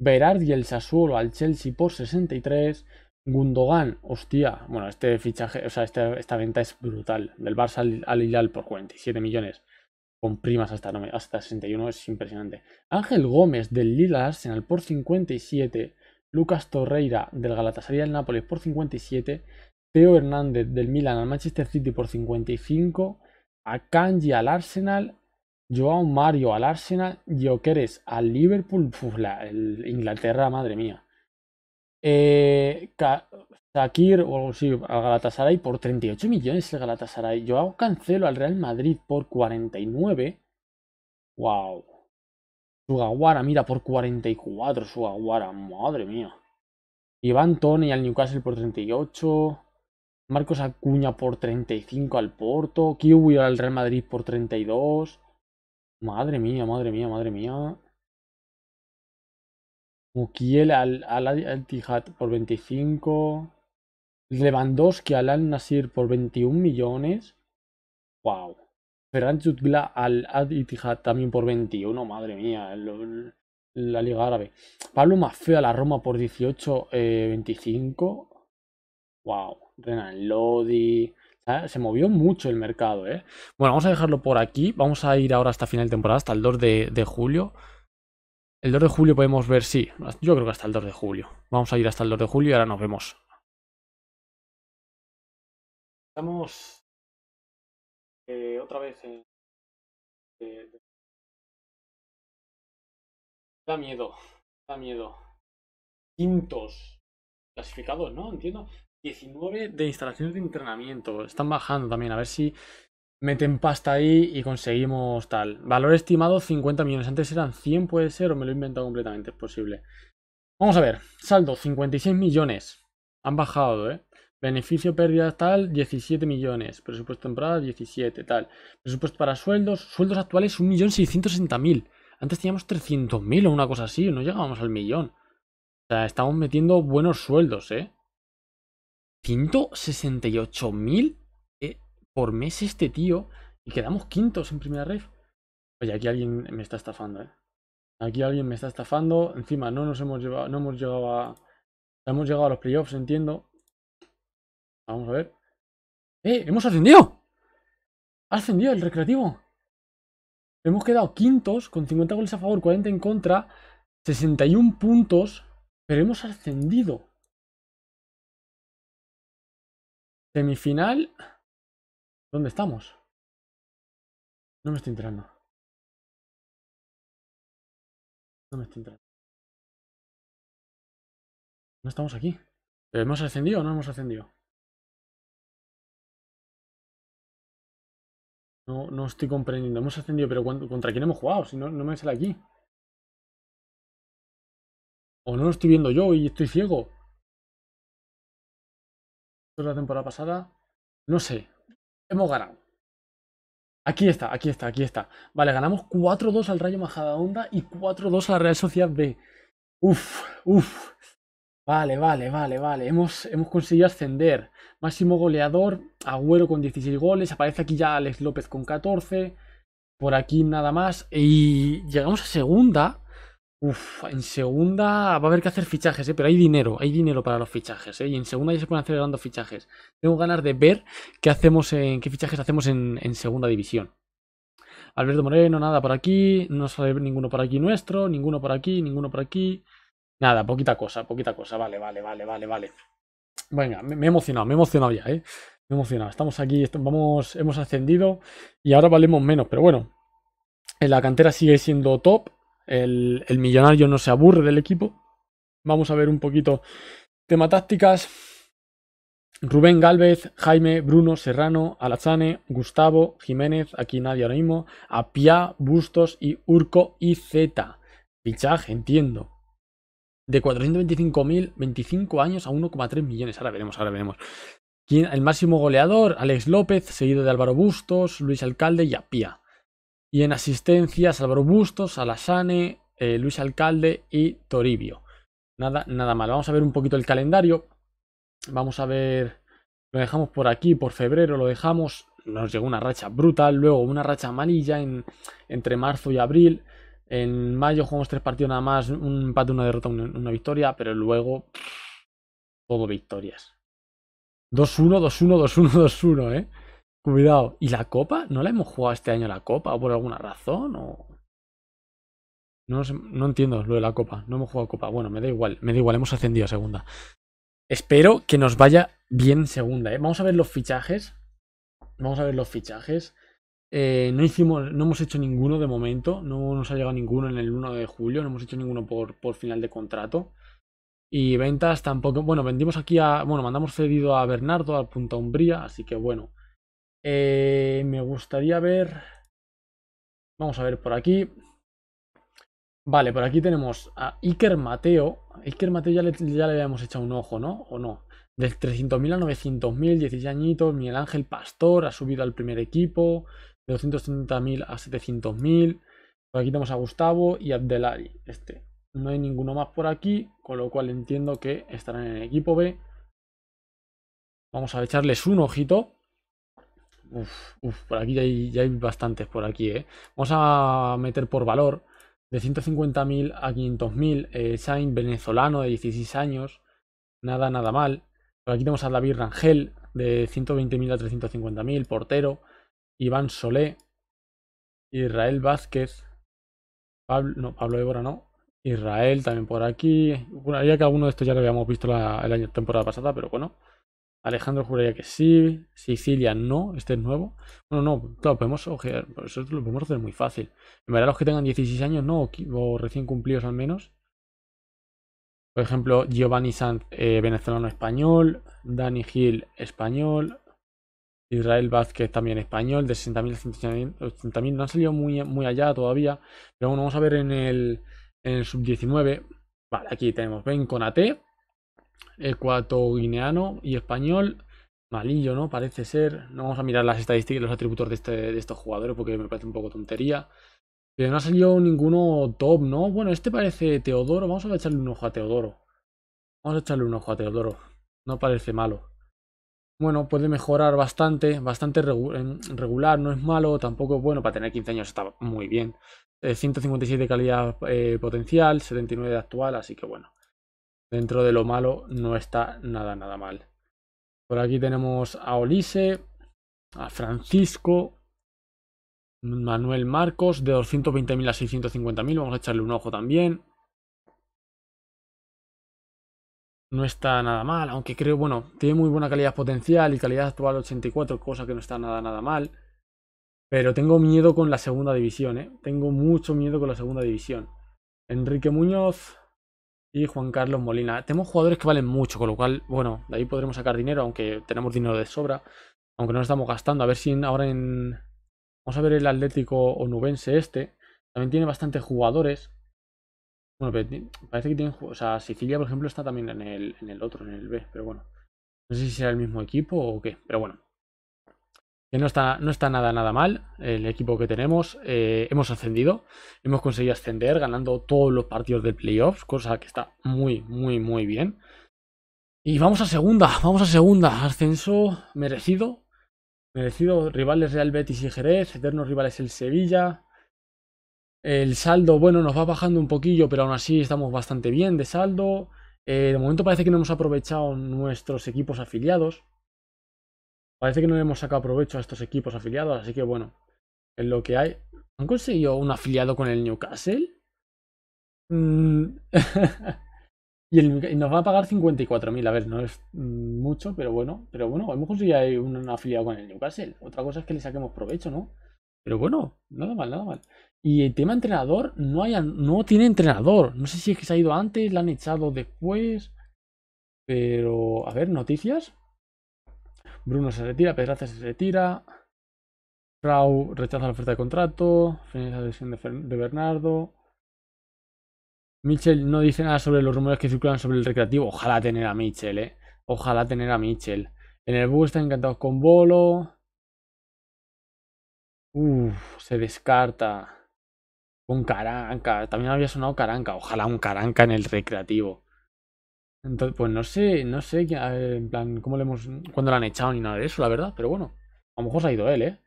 Berardi el Sassuolo al Chelsea por 63. Gundogan, hostia, bueno, este fichaje, o sea, este, esta venta es brutal. Del Barça al, al por 47 millones, con primas hasta, hasta 61, es impresionante. Ángel Gómez del al Arsenal por 57. Lucas Torreira del Galatasaray al Nápoles por 57. Teo Hernández del Milan al Manchester City por 55. Akanji al Arsenal Joao Mario al Arsenal, Jokeres al Liverpool, Inglaterra, madre mía. Eh, Sakir o algo así al Galatasaray por 38 millones el Galatasaray. Joao Cancelo al Real Madrid por 49. Wow. Sugawara, mira, por 44 Sugawara, madre mía. Iván Tony al Newcastle por 38. Marcos Acuña por 35 al Porto. Kiwi al Real Madrid por 32. Madre mía, madre mía, madre mía. Mukiel al, al, al Tijat por 25. Lewandowski al Al Nasir por 21 millones. Wow. Ferran Chutla al Al tihad también por 21. Madre mía. la Liga Árabe. Pablo Maffeo a la Roma por 18, eh, Wow. Renan Lodi se movió mucho el mercado, ¿eh? Bueno, vamos a dejarlo por aquí. Vamos a ir ahora hasta final de temporada, hasta el 2 de, julio. El 2 de julio podemos ver, sí. Yo creo que hasta el 2 de julio. Vamos a ir hasta el 2 de julio y ahora nos vemos. Estamos eh, otra vez en... Eh, da miedo, da miedo. Quintos clasificados, ¿no? Entiendo. 19 de instalaciones de entrenamiento. Están bajando también, a ver si meten pasta ahí y conseguimos tal. Valor estimado 50 millones. Antes eran 100, puede ser, o me lo he inventado completamente, es posible. Vamos a ver, saldo 56 millones. Han bajado, ¿eh? Beneficio pérdida tal, 17 millones. Presupuesto temporada, 17, tal. Presupuesto para sueldos, sueldos actuales 1.660.000. Antes teníamos 300.000 o una cosa así, no llegábamos al millón. O sea, estamos metiendo buenos sueldos, ¿eh? 168.000 eh, por mes este tío. Y quedamos quintos en primera red Oye, aquí alguien me está estafando, ¿eh? Aquí alguien me está estafando. Encima no nos hemos llevado, no hemos llegado a... Hemos llegado a los playoffs, entiendo. Vamos a ver. ¡Eh! ¡Hemos ascendido! ¡Ha ascendido el recreativo! Hemos quedado quintos con 50 goles a favor, 40 en contra, 61 puntos, pero hemos ascendido. Semifinal. ¿Dónde estamos? No me estoy entrando. No me estoy entrando. No estamos aquí. ¿Hemos ascendido o no hemos ascendido? No, no estoy comprendiendo. Hemos ascendido, pero ¿contra quién hemos jugado? Si no, no me sale aquí. O no lo estoy viendo yo y estoy ciego la temporada pasada. No sé. Hemos ganado. Aquí está, aquí está, aquí está. Vale, ganamos 4-2 al Rayo Majada Onda y 4-2 a la Real Sociedad B. Uf, uf. Vale, vale, vale, vale. Hemos, hemos conseguido ascender. Máximo goleador, Agüero con 16 goles. Aparece aquí ya Alex López con 14. Por aquí nada más. Y llegamos a segunda. Uf, en segunda va a haber que hacer fichajes, eh, pero hay dinero, hay dinero para los fichajes, eh, y en segunda ya se pueden hacer grandes fichajes. Tengo ganas de ver qué hacemos en qué fichajes hacemos en, segunda división. Alberto Moreno, nada por aquí, no sale ninguno por aquí nuestro, ninguno por aquí, ninguno por aquí. Nada, poquita cosa, poquita cosa, vale, vale, vale, vale, vale. Venga, me, me he emocionado, me he emocionado ya, ¿eh? Me he emocionado, estamos aquí, vamos, hemos ascendido y ahora valemos menos, pero bueno, En la cantera sigue siendo top el, millonario no se aburre del equipo. Vamos a ver un poquito tema tácticas. Rubén Galvez, Jaime, Bruno, Serrano, Alazane, Gustavo, Jiménez, aquí nadie ahora mismo, Apia, Bustos y Urco y Z. Fichaje, entiendo. De 425.000, 25 años a 1,3 millones. Ahora veremos, ahora veremos. ¿Quién? El máximo goleador, Alex López, seguido de Álvaro Bustos, Luis Alcalde y Apia. Y en asistencia, Salvador Bustos, Alasane, eh, Luis Alcalde y Toribio. Nada, nada mal. Vamos a ver un poquito el calendario. Vamos a ver. Lo dejamos por aquí, por febrero lo dejamos. Nos llegó una racha brutal. Luego una racha amarilla entre marzo y abril. En mayo jugamos tres partidos nada más. Un empate, una derrota, una victoria. Pero luego. Todo victorias. 2-1, 2-1, 2-1, 2-1, ¿eh? Cuidado. ¿Y la copa? ¿No la hemos jugado este año la copa? ¿O por alguna razón? No, no entiendo lo de la copa. No hemos jugado copa. Bueno, me da igual. Me da igual. Hemos ascendido a segunda. Espero que nos vaya bien segunda. ¿eh? Vamos a ver los fichajes. Vamos a ver los fichajes. Eh, no hicimos, no hemos hecho ninguno de momento. No nos ha llegado ninguno en el 1 de julio. No hemos hecho ninguno por, por final de contrato. Y ventas tampoco. Bueno, vendimos aquí a. Bueno, mandamos cedido a Bernardo, al Punta Umbría. Así que bueno. Eh, me gustaría ver... Vamos a ver por aquí. Vale, por aquí tenemos a Iker Mateo. Iker Mateo ya le, habíamos echado un ojo, ¿no? ¿O no? Del 300.000 a 900.000, 16 añitos. Miguel Ángel Pastor ha subido al primer equipo. De 230.000 a 700.000. Por aquí tenemos a Gustavo y Abdelari. Este. No hay ninguno más por aquí, con lo cual entiendo que estarán en el equipo B. Vamos a echarles un ojito. Uf, uf, por aquí ya hay, bastantes por aquí, ¿eh? Vamos a meter por valor de 150.000 a 500.000. Eh, Sain, venezolano de 16 años. Nada, nada mal. Por aquí tenemos a David Rangel de 120.000 a 350.000. Portero. Iván Solé. Israel Vázquez. Pablo, no, Pablo Évora no. Israel también por aquí. Había que alguno de estos ya lo habíamos visto el la temporada pasada, pero bueno. Alejandro juraría que sí. Sicilia no, este es nuevo. Bueno, no, claro, podemos ojear, pues eso lo podemos hacer muy fácil. En verdad los que tengan 16 años no, o, recién cumplidos al menos. Por ejemplo, Giovanni Sanz, eh, venezolano español. Dani Gil, español. Israel Vázquez también español, de 60.000 a 80.000. No han salido muy, muy allá todavía. Pero bueno, vamos a ver en el, en el sub-19. Vale, aquí tenemos Ben Conate, ecuatoguineano y español. Malillo, ¿no? Parece ser. No vamos a mirar las estadísticas y los atributos de, este, de estos jugadores porque me parece un poco tontería. Pero no ha salido ninguno top, ¿no? Bueno, este parece Teodoro. Vamos a echarle un ojo a Teodoro. Vamos a echarle un ojo a Teodoro. No parece malo. Bueno, puede mejorar bastante, bastante regular, no es malo, tampoco es bueno. Para tener 15 años está muy bien. 156 eh, de calidad eh, potencial, 79 de actual, así que bueno dentro de lo malo no está nada, nada mal. Por aquí tenemos a Olise, a Francisco, Manuel Marcos, de 220.000 a 650.000. Vamos a echarle un ojo también. No está nada mal, aunque creo, bueno, tiene muy buena calidad potencial y calidad actual 84, cosa que no está nada, nada mal. Pero tengo miedo con la segunda división, ¿eh? Tengo mucho miedo con la segunda división. Enrique Muñoz, y Juan Carlos Molina. Tenemos jugadores que valen mucho, con lo cual, bueno, de ahí podremos sacar dinero, aunque tenemos dinero de sobra. Aunque no lo estamos gastando. A ver si ahora en... Vamos a ver el Atlético Onubense este. También tiene bastantes jugadores. Bueno, parece que tienen... O sea, Sicilia, por ejemplo, está también en el, en el otro, en el B. Pero bueno. No sé si será el mismo equipo o qué. Pero bueno no está, no está nada, nada mal el equipo que tenemos. Eh, hemos ascendido, hemos conseguido ascender ganando todos los partidos del playoffs, cosa que está muy, muy, muy bien. Y vamos a segunda, [LAUGHS] vamos a segunda. Ascenso merecido. Merecido, rivales Real Betis y Jerez, eternos rivales el Sevilla. El saldo, bueno, nos va bajando un poquillo, pero aún así estamos bastante bien de saldo. Eh, de momento parece que no hemos aprovechado nuestros equipos afiliados. Parece que no le hemos sacado provecho a estos equipos afiliados, así que bueno, en lo que hay. ¿Han conseguido un afiliado con el Newcastle? Mm. [LAUGHS] y, nos va a pagar 54.000, a ver, no es mm, mucho, pero bueno, pero bueno, hemos conseguido un, afiliado con el Newcastle. Otra cosa es que le saquemos provecho, ¿no? Pero bueno, nada mal, nada mal. Y el tema entrenador, no, hay, no tiene entrenador. No sé si es que se ha ido antes, la han echado después. Pero, a ver, noticias. Bruno se retira, Pedraza se retira. Rau rechaza la oferta de contrato. Finaliza la de, Bernardo. Mitchell no dice nada sobre los rumores que circulan sobre el recreativo. Ojalá tener a Mitchell, eh. Ojalá tener a Mitchell. En el bus están encantados con Bolo. Uf, se descarta. Con Caranca. También había sonado Caranca. Ojalá un Caranca en el recreativo. Entonces, pues no sé, no sé, eh, en plan, cómo le hemos, cuándo lo han echado ni nada de eso, la verdad, pero bueno, a lo mejor se ha ido él, ¿eh?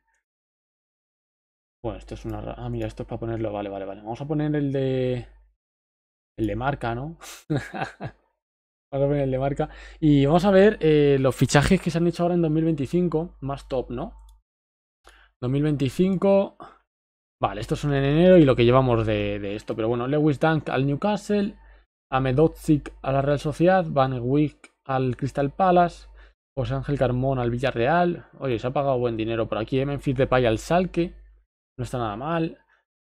Bueno, esto es una... Ah, mira, esto es para ponerlo, vale, vale, vale. Vamos a poner el de... El de marca, ¿no? [LAUGHS] vamos a poner el de marca. Y vamos a ver eh, los fichajes que se han hecho ahora en 2025, más top, ¿no? 2025... Vale, estos son en enero y lo que llevamos de, de esto. Pero bueno, Lewis Dunk al Newcastle... Amedotzic a la Real Sociedad, Van Wyck al Crystal Palace, José Ángel Carmón al Villarreal. Oye, se ha pagado buen dinero por aquí. ¿eh? Memphis Depay al Salque, no está nada mal.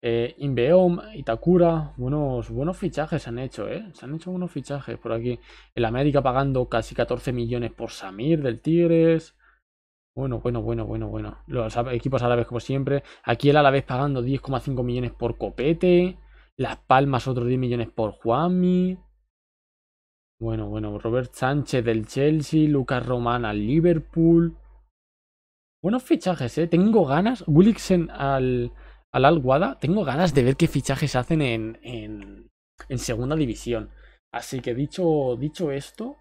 Eh, Inbeom, Itakura, buenos, buenos fichajes se han hecho, ¿eh? Se han hecho buenos fichajes por aquí. El América pagando casi 14 millones por Samir del Tigres. Bueno, bueno, bueno, bueno, bueno. Los equipos árabes como siempre. Aquí el Alavés pagando 10,5 millones por Copete. Las Palmas, otros 10 millones por Juanmi. Bueno, bueno, Robert Sánchez del Chelsea, Lucas Román al Liverpool. Buenos fichajes, ¿eh? Tengo ganas. Williksen al, al Alguada. Tengo ganas de ver qué fichajes hacen en, en, segunda división. Así que dicho, dicho esto,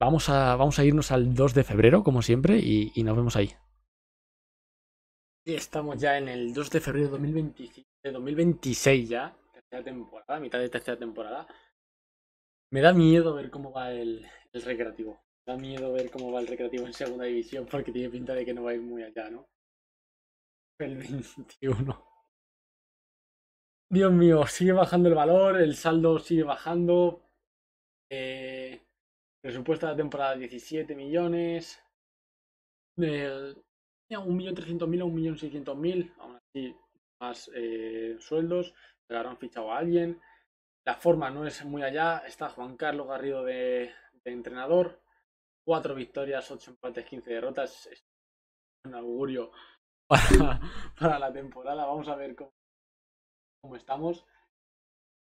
vamos a, vamos a irnos al 2 de febrero, como siempre, y, y nos vemos ahí. Estamos ya en el 2 de febrero de 2026 ya temporada, mitad de tercera temporada. Me da miedo ver cómo va el, recreativo. da miedo ver cómo va el recreativo en segunda división porque tiene pinta de que no va a ir muy allá, ¿no? El 21. Dios mío, sigue bajando el valor, el saldo sigue bajando. Eh, presupuesto de la temporada 17 millones. 1.300.000 a 1.600.000, aún así más eh, sueldos han fichado a alguien. La forma no es muy allá. Está Juan Carlos Garrido de, entrenador. Cuatro victorias, ocho empates, quince derrotas. Es un augurio [LAUGHS] para, la temporada. Vamos a ver cómo, cómo estamos.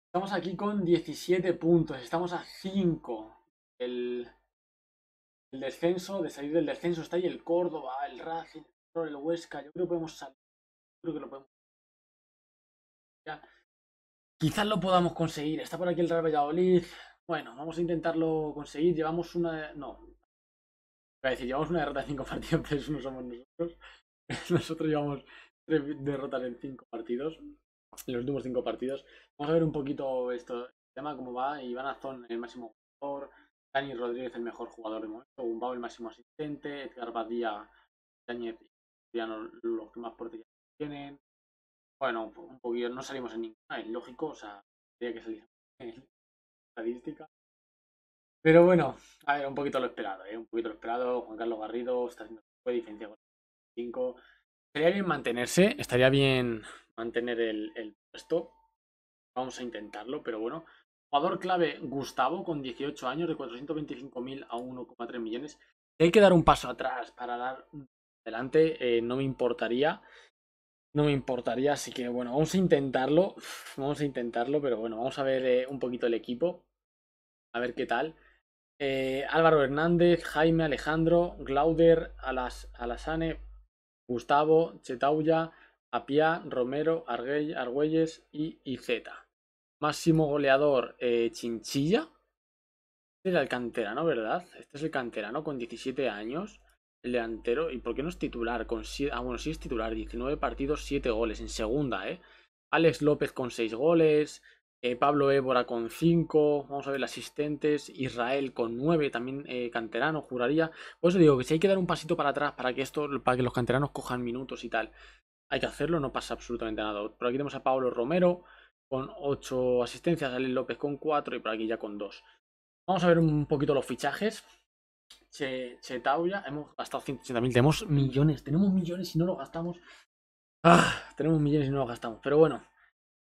Estamos aquí con 17 puntos. Estamos a 5. El, descenso, de salir del descenso, está ahí el Córdoba, el Racing, el Huesca. Yo creo que podemos salir. creo que lo podemos. Ya. Quizás lo podamos conseguir. Está por aquí el Real Valladolid. Bueno, vamos a intentarlo conseguir. Llevamos una... No. decir, llevamos una derrota de cinco [LAUGHS] partidos, pero no somos nosotros. [LAUGHS] nosotros llevamos 3 derrotas en cinco partidos. En los últimos cinco partidos. Vamos a ver un poquito esto, el tema, cómo va. Iván Azón, el máximo jugador. Dani Rodríguez, el mejor jugador de momento. Unbao el máximo asistente. Edgar Badía, Dañez y los que más porterías tienen. Bueno, un, poquillo, no salimos en ninguna, es lógico, o sea, tendría que salir [LAUGHS] en estadística. Pero bueno, a ver, un poquito lo esperado, ¿eh? Un poquito lo esperado. Juan Carlos Garrido está haciendo de diferencia con 5. Estaría bien mantenerse, estaría bien mantener el, puesto. Vamos a intentarlo, pero bueno, Jugador clave Gustavo con 18 años de 425.000 a 1,3 millones. hay que dar un paso atrás para dar adelante, eh, no me importaría no me importaría, así que bueno, vamos a intentarlo, [LAUGHS] vamos a intentarlo, pero bueno, vamos a ver eh, un poquito el equipo, a ver qué tal. Eh, Álvaro Hernández, Jaime, Alejandro, Glauder, Alas, Alasane, Gustavo, Chetauya, Apia, Romero, Arguelles Argüelles y Z Máximo goleador, eh, Chinchilla. Este era el canterano, ¿verdad? Este es el ¿no? con 17 años delantero. ¿Y por qué no es titular? Con si... ah, bueno, sí es titular. 19 partidos, 7 goles en segunda, ¿eh? Alex López con 6 goles. Eh, Pablo Évora con 5. Vamos a ver, asistentes. Israel con 9. También eh, canterano, juraría. Por eso digo que si hay que dar un pasito para atrás para que, esto, para que los canteranos cojan minutos y tal. Hay que hacerlo, no pasa absolutamente nada. Por aquí tenemos a Pablo Romero con 8 asistencias, Alex López con 4 y por aquí ya con 2. Vamos a ver un poquito los fichajes. Che, che Tauya, hemos gastado 180.000, tenemos millones, tenemos millones y no lo gastamos. Ah, tenemos millones y no lo gastamos, pero bueno.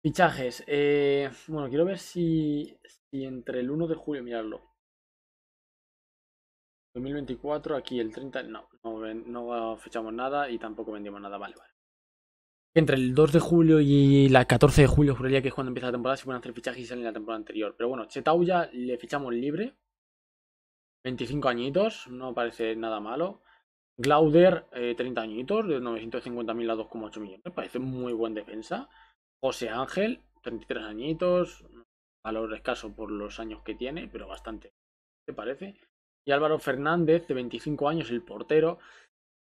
Fichajes. Eh, bueno, quiero ver si, si entre el 1 de julio, mirarlo. 2024, aquí el 30, no, no, fichamos nada y tampoco vendimos nada, vale, vale. Entre el 2 de julio y la 14 de julio, juraría que es cuando empieza la temporada, se pueden hacer fichajes y salen la temporada anterior. Pero bueno, Chetau le fichamos libre. 25 añitos, no parece nada malo. Glauder, 30 eh, añitos, de 950.000 a 2,8 millones, parece muy buen defensa. José Ángel, 33 añitos, valor escaso por los años que tiene, pero bastante, ¿te parece? Y Álvaro Fernández, de 25 años, el portero,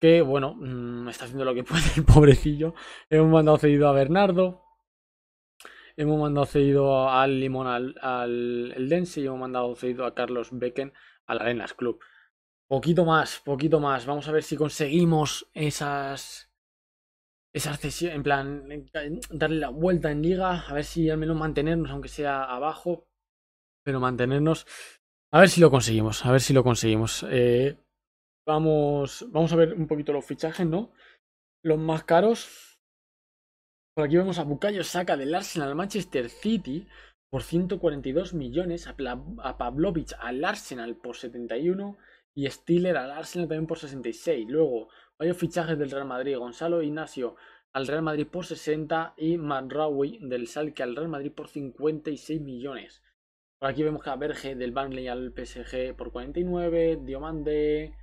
que bueno, mm, está haciendo lo que [LAUGHS] puede el pobrecillo. Hemos mandado cedido a Bernardo, hemos mandado cedido al Limón al, al Dense y hemos mandado cedido a Carlos Becken al Arenas Club. Poquito más, poquito más. Vamos a ver si conseguimos esas. Esas cesiones. En plan, darle la vuelta en liga. A ver si al menos mantenernos, aunque sea abajo. Pero mantenernos. A ver si lo conseguimos. A ver si lo conseguimos. Eh, vamos. Vamos a ver un poquito los fichajes, ¿no? Los más caros. Por aquí vemos a Bucayo. saca del Arsenal Manchester City por 142 millones, a, Pavlovich al Arsenal por 71 y Stiller al Arsenal también por 66. Luego, varios fichajes del Real Madrid, Gonzalo Ignacio al Real Madrid por 60 y Manraui del Salque al Real Madrid por 56 millones. Por aquí vemos que a Berge del Burnley al PSG por 49, Diomande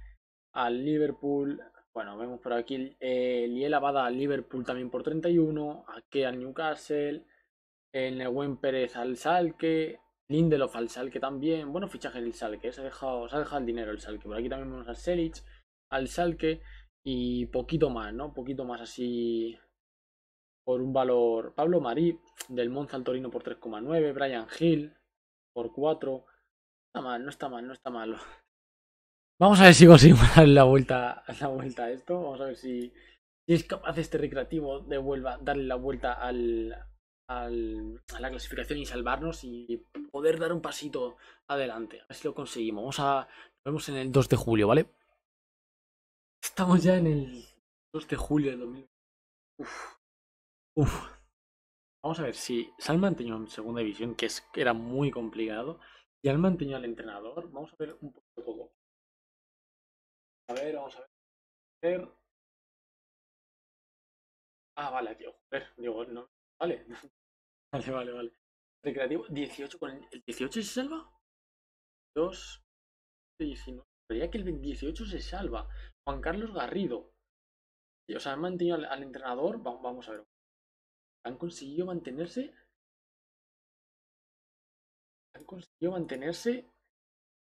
al Liverpool. Bueno, vemos por aquí el eh, Liel Abada al Liverpool también por 31, que al Newcastle, el Neuwen Pérez al Salque, Lindelof al Salque también. Bueno, fichaje el Salque, se ha dejado, el dinero el Salque. Por aquí también vemos al Selic, al Salque y poquito más, ¿no? Poquito más así por un valor. Pablo Marí del Monza al Torino por 3,9, Brian Hill por 4. No está mal, no está mal, no está malo. Vamos a ver si conseguimos [LAUGHS] darle la vuelta, la vuelta a esto. Vamos a ver si, si es capaz este recreativo de vuelva darle la vuelta al, a la clasificación y salvarnos y poder dar un pasito adelante. A ver si lo conseguimos. Vamos a. Nos vemos en el 2 de julio, ¿vale? Estamos ya en el 2 de julio de 2020 Uf. Vamos a ver si se han mantenido en segunda división, que es, era muy complicado, y han mantenido al entrenador. Vamos a ver un poco A ver, vamos a ver. Ah, vale, tío. ver, digo, no [LAUGHS] Vale. Vale, vale, Recreativo, 18 con el, 18 se salva. 2, 19. Creía que el 18 se salva. Juan Carlos Garrido. Y, o sea, han mantenido al, entrenador. vamos a ver. Han conseguido mantenerse. Han conseguido mantenerse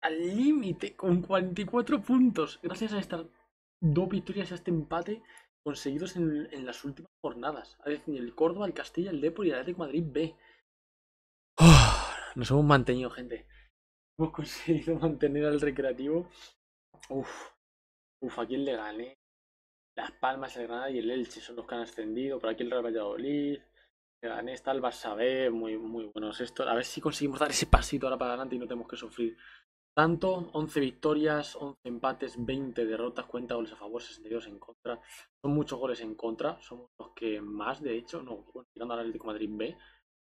al límite con 44 puntos. Gracias a estas dos victorias, a este empate, conseguidos en, las últimas jornadas. Ha decir, el Córdoba, el Castilla, el Depor y el Atlético Madrid B. [SIGHS] nos hemos mantenido, gente. Hemos conseguido [LAUGHS] mantener al recreativo. Uf, uf, aquí el Las Palmas, el Granada y el Elche son los que han ascendido. Por aquí el Real Valladolid. Le gané, está el Barça Muy, muy buenos estos. A ver si conseguimos dar ese pasito ahora para adelante y no tenemos que sufrir tanto, 11 victorias, 11 empates, 20 derrotas, cuenta goles a favor, 62 en contra. Son muchos goles en contra, somos los que más, de hecho, no, bueno, tirando al Atlético Madrid B,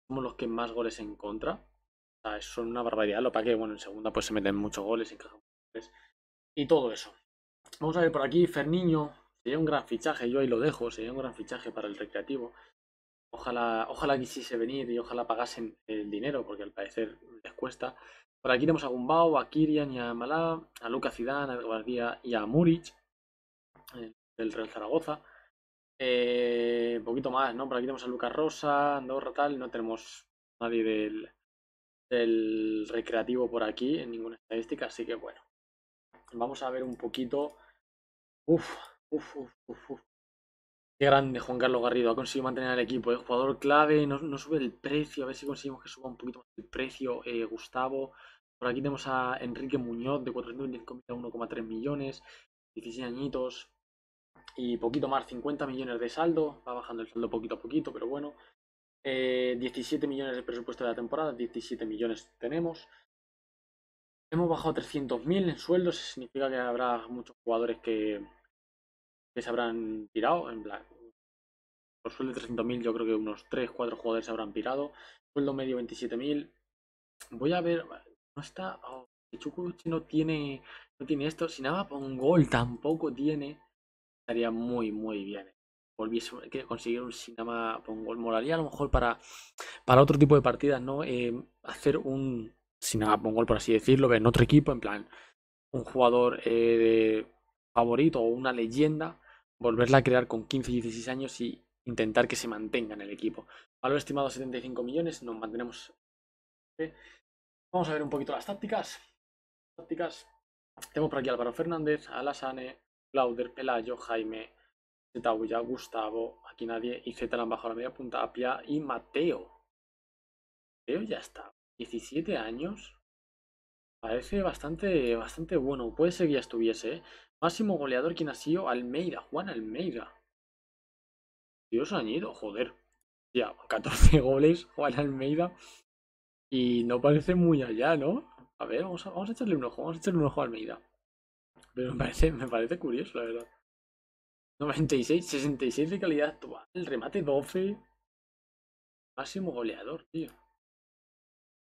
somos los que más goles en contra. O sea, son una barbaridad, lo para que, bueno, en segunda pues se meten muchos goles, encajan y todo eso. Vamos a ver por aquí, Ferniño, sería un gran fichaje, yo ahí lo dejo, sería un gran fichaje para el Recreativo. Ojalá, ojalá quisiese venir y ojalá pagasen el dinero, porque al parecer les cuesta. Por aquí tenemos a Gumbao, a Kirian y a Malá, a Lucas Zidane, a Guardia y a Muric, eh, del Real Zaragoza. un eh, poquito más, ¿no? Por aquí tenemos a Lucas Rosa, Andorra, tal. No tenemos nadie del, del recreativo por aquí en ninguna estadística, así que bueno. Vamos a ver un poquito. uf, uf, uf, uf. Qué grande Juan Carlos Garrido, ha conseguido mantener al equipo, el ¿eh? jugador clave, no, sube el precio, a ver si conseguimos que suba un poquito más el precio, eh, Gustavo. Por aquí tenemos a Enrique Muñoz de 425.000 1,3 millones, 16 añitos y poquito más, 50 millones de saldo, va bajando el saldo poquito a poquito, pero bueno. 17 eh, millones de presupuesto de la temporada, 17 millones tenemos. Hemos bajado 300.000 en sueldos, significa que habrá muchos jugadores que, que se habrán tirado. En plan, por sueldo de 300.000 yo creo que unos 3, 4 jugadores se habrán tirado Sueldo medio 27.000. Voy a ver... No está... Oh, no tiene, no tiene esto. Si nada, un gol tampoco tiene. Estaría muy, muy bien volviese que conseguir un Sinama Pongol. Moraría a lo mejor para, para otro tipo de partidas, ¿no? Eh, hacer un Sinama Pongol, por así decirlo, en otro equipo, en plan, un jugador eh, de favorito o una leyenda, volverla a crear con 15 y 16 años y intentar que se mantenga en el equipo. Valor estimado 75 millones, nos mantenemos. ¿eh? Vamos a ver un poquito las tácticas. Tácticas. Tenemos por aquí Álvaro Fernández, Alasane, Clauder Pelayo, Jaime, Zetabuya, Gustavo, aquí nadie, y bajado bajo la media punta, Apia y Mateo. Mateo ya está. 17 años. Parece bastante, bastante bueno. Puede ser que ya estuviese. ¿eh? Máximo goleador, quien ha sido? Almeida, Juan Almeida. Dios añido, joder. Ya, 14 [LAUGHS] goles, Juan Almeida. Y no parece muy allá, ¿no? A ver, vamos a, echarle un ojo, vamos a echarle un ojo a Almeida. Pero me parece, me parece curioso, la verdad. 96, 66 de calidad actual, remate 12. Máximo goleador, tío.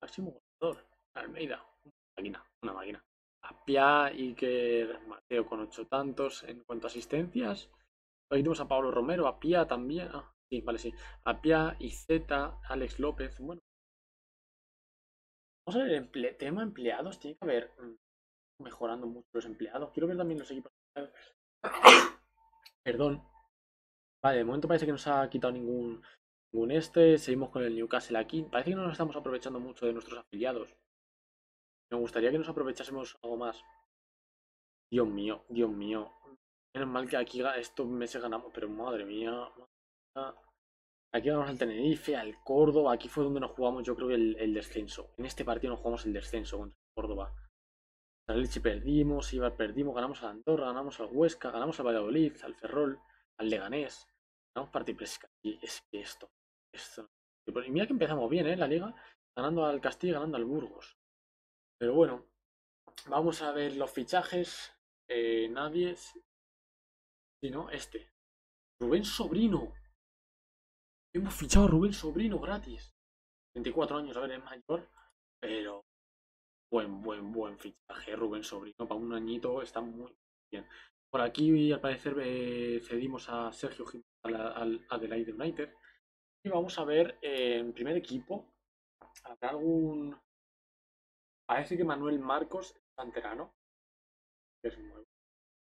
Máximo goleador, Almeida máquina, una máquina. Apia y que Mateo con ocho tantos en cuanto a asistencias. Ahí tenemos a Pablo Romero, a también. Ah, sí, vale, sí. Apia y Z, Alex López. Bueno. Vamos a ver, tema empleados. Tiene que haber mm, mejorando mucho los empleados. Quiero ver también los equipos. [COUGHS] Perdón. Vale, de momento parece que no se ha quitado ningún, ningún este. Seguimos con el Newcastle aquí. Parece que no nos estamos aprovechando mucho de nuestros afiliados. Me gustaría que nos aprovechásemos algo más. Dios mío, Dios mío. Menos mal que aquí estos meses ganamos, pero madre mía. Aquí vamos al Tenerife, al Córdoba. Aquí fue donde nos jugamos, yo creo el, descenso. En este partido nos jugamos el descenso contra Córdoba. Al Leche perdimos, Ibar perdimos, ganamos al Andorra, ganamos al Huesca, ganamos al Valladolid, al Ferrol, al Leganés. Ganamos partipresca. Y es esto, esto. Y mira que empezamos bien, ¿eh? La liga. Ganando al Castilla y ganando al Burgos. Pero bueno, vamos a ver los fichajes. Eh, nadie. Sino este. Rubén Sobrino. Hemos fichado a Rubén Sobrino gratis. 24 años, a ver, es mayor. Pero buen, buen, buen fichaje. Rubén Sobrino para un añito está muy bien. Por aquí, al parecer, eh, cedimos a Sergio Jiménez al Adelaide United. Y vamos a ver eh, en primer equipo. ¿Habrá algún Parece que Manuel Marcos es canterano. Es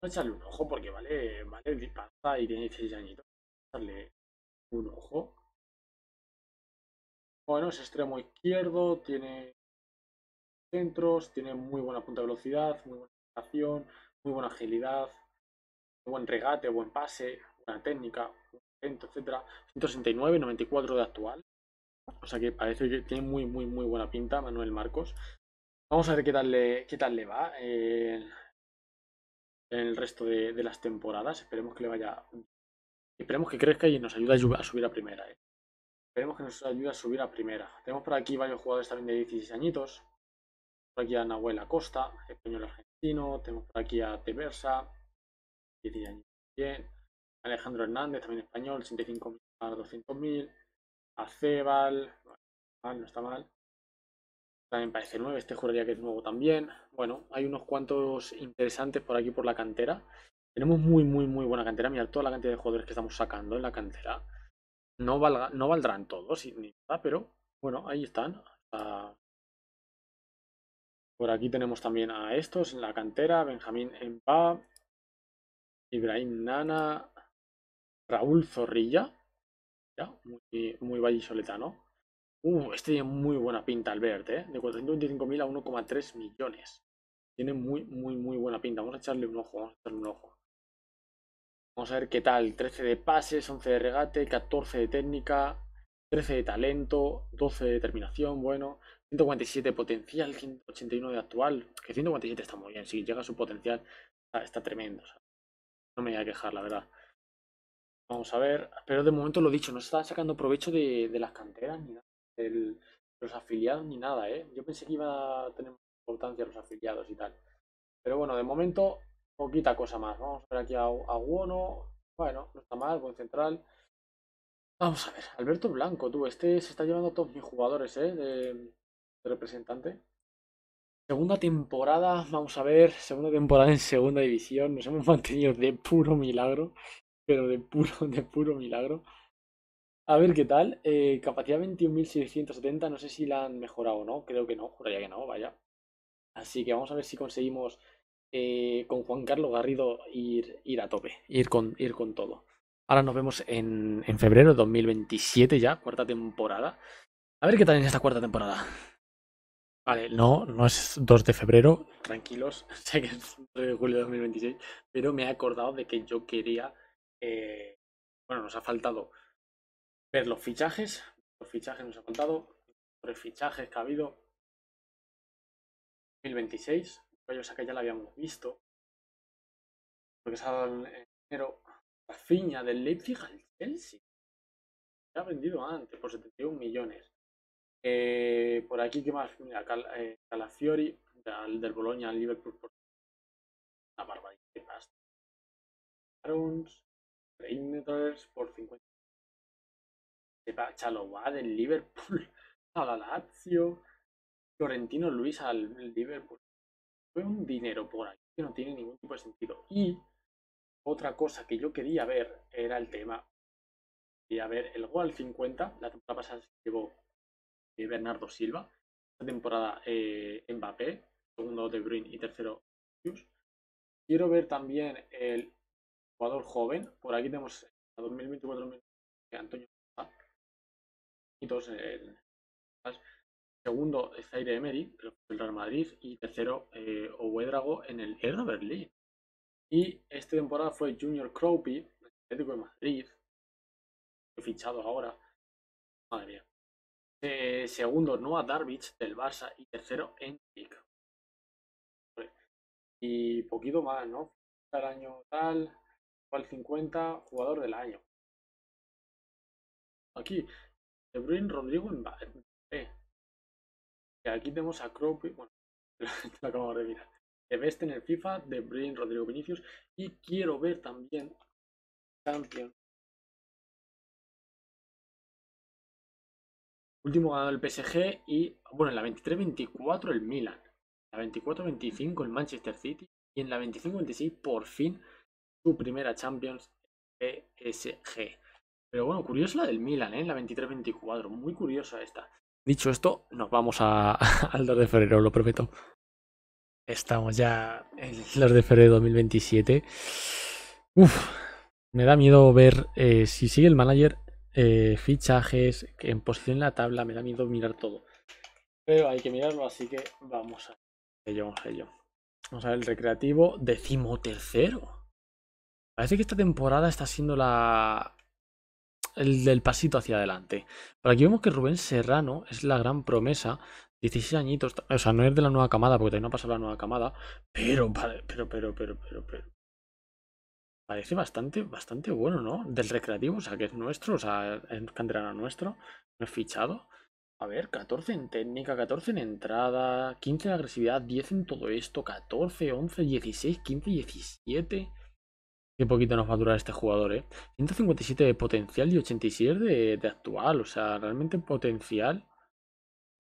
echarle un ojo porque vale, vale el y tiene 16 añitos. Echarle un ojo. Bueno, es extremo izquierdo, tiene centros, tiene muy buena punta de velocidad, muy buena acción, muy buena agilidad, buen regate, buen pase, buena técnica, centro, etcétera. 169, 94 de actual. O sea que parece que tiene muy, muy, muy buena pinta Manuel Marcos. Vamos a ver qué tal le, qué tal le va en, eh, el resto de, las temporadas. Esperemos que le vaya. Esperemos que crezca y nos ayude a subir a primera. Eh. Esperemos que nos ayude a subir a primera. Tenemos por aquí varios jugadores también de 16 añitos. Por aquí a Nahuel Acosta, español argentino. Tenemos por aquí a Teversa, 16 años bien. Alejandro Hernández, también español, 65.000 a 200.000. A Cebal, No está mal. También parece nuevo, este juraría que es nuevo también. Bueno, hay unos cuantos interesantes por aquí por la cantera. Tenemos muy, muy, muy buena cantera. Mirad toda la cantidad de jugadores que estamos sacando en la cantera. No, valga, no valdrán todos, pero bueno, ahí están. Ah. Por aquí tenemos también a estos en la cantera. Benjamín Empa, Ibrahim Nana, Raúl Zorrilla. Ya, muy, muy ¿no? este tiene muy buena pinta, Albert, ¿eh? De 425.000 a 1,3 millones. Tiene muy, muy, muy buena pinta. Vamos a echarle un ojo, vamos a echarle un ojo. Vamos a ver qué tal. 13 de pases, 11 de regate, 14 de técnica, 13 de talento, 12 de determinación, bueno. 147 de potencial, 181 de actual. Que 147 está muy bien, si llega a su potencial está, tremendo. no me voy a quejar, la verdad. Vamos a ver, pero de momento lo dicho, no está sacando provecho de, de las canteras ni nada los afiliados ni nada, ¿eh? Yo pensé que iba a tener importancia los afiliados y tal. Pero bueno, de momento, poquita cosa más. Vamos a ver aquí a, a Bueno, no está mal, buen central. Vamos a ver, Alberto Blanco, tú, este se está llevando a todos mis jugadores, ¿eh? De, de representante. Segunda temporada, vamos a ver, segunda temporada en segunda división. Nos hemos mantenido de puro milagro, pero de puro, de puro milagro. A ver qué tal. Eh, capacidad 21.670, no sé si la han mejorado o no, creo que no, juraría que no, vaya. Así que vamos a ver si conseguimos eh, con Juan Carlos Garrido ir, ir a tope, ir con, ir con todo. Ahora nos vemos en, en febrero de 2027 ya, cuarta temporada. A ver qué tal en esta cuarta temporada. Vale, no, no es 2 de febrero, tranquilos, [LAUGHS] sé que es 3 de julio de 2026, pero me he acordado de que yo quería... Eh, bueno, nos ha faltado ver los fichajes. Los fichajes nos ha contado. Los fichajes que ha habido. 2026. Yo sé que ya la habíamos visto. Porque se ha dado enero. La fiña del Leipzig al Chelsea. Se ha vendido antes por 71 millones. Eh, por aquí, ¿qué más? Mira, eh, Calafiori del, del Boloña al Liverpool por la barbaridad Arons, por 50 de va del Liverpool [LAUGHS] a la Lazio, Florentino Luis al Liverpool. Fue un dinero por ahí que no tiene ningún tipo de sentido. Y otra cosa que yo quería ver era el tema. Quería ver el gol 50, la temporada pasada se llevó eh, Bernardo Silva, la temporada eh, Mbappé, segundo De green y tercero Quiero ver también el jugador joven, por aquí tenemos a 2024 Antonio eh, segundo, Zaire Emery, el Real Madrid. Y tercero, eh, drago en el Hertha Berlín. Y esta temporada fue Junior Cropy, el Atlético de Madrid, he fichado ahora. Madre mía. Eh, segundo, Noah Darvich del Barça. Y tercero, Enric. Y poquito más, ¿no? Al año tal, al 50, jugador del año. Aquí de Bruyne, Rodrigo, Mbappé. Aquí tenemos a Kropp. bueno, [LAUGHS] te lo acabo de mirar. De Best en el FIFA, De Bruyne, Rodrigo Vinicius. Y quiero ver también Champions. Último ganador el PSG y, bueno, en la 23-24 el Milan. En la 24-25 el Manchester City. Y en la 25-26 por fin su primera Champions PSG. Pero bueno, curiosa la del Milan, ¿eh? La 23-24. Muy curiosa esta. Dicho esto, nos vamos [LAUGHS] al 2 de febrero, lo prometo. Estamos ya en el 2 de febrero de 2027. Uf, me da miedo ver eh, si sigue el manager, eh, fichajes, en posición en la tabla, me da miedo mirar todo. Pero hay que mirarlo, así que vamos a ello, vamos a ello. Vamos a ver el recreativo decimotercero. Parece que esta temporada está siendo la, el del pasito hacia adelante. Por aquí vemos que Rubén Serrano es la gran promesa 16 añitos, o sea, no es de la nueva camada, porque todavía no ha pasado la nueva camada, pero, pero, pero, pero, pero, pero. Parece bastante, bastante bueno, ¿no? Del recreativo, o sea, que es nuestro, o sea, es canterano nuestro, no es fichado. A ver, 14 en técnica, 14 en entrada, 15 en agresividad, 10 en todo esto, 14, 11, 16, 15, 17. Qué poquito nos va a durar este jugador, ¿eh? 157 de potencial y 87 de, de, actual. O sea, realmente potencial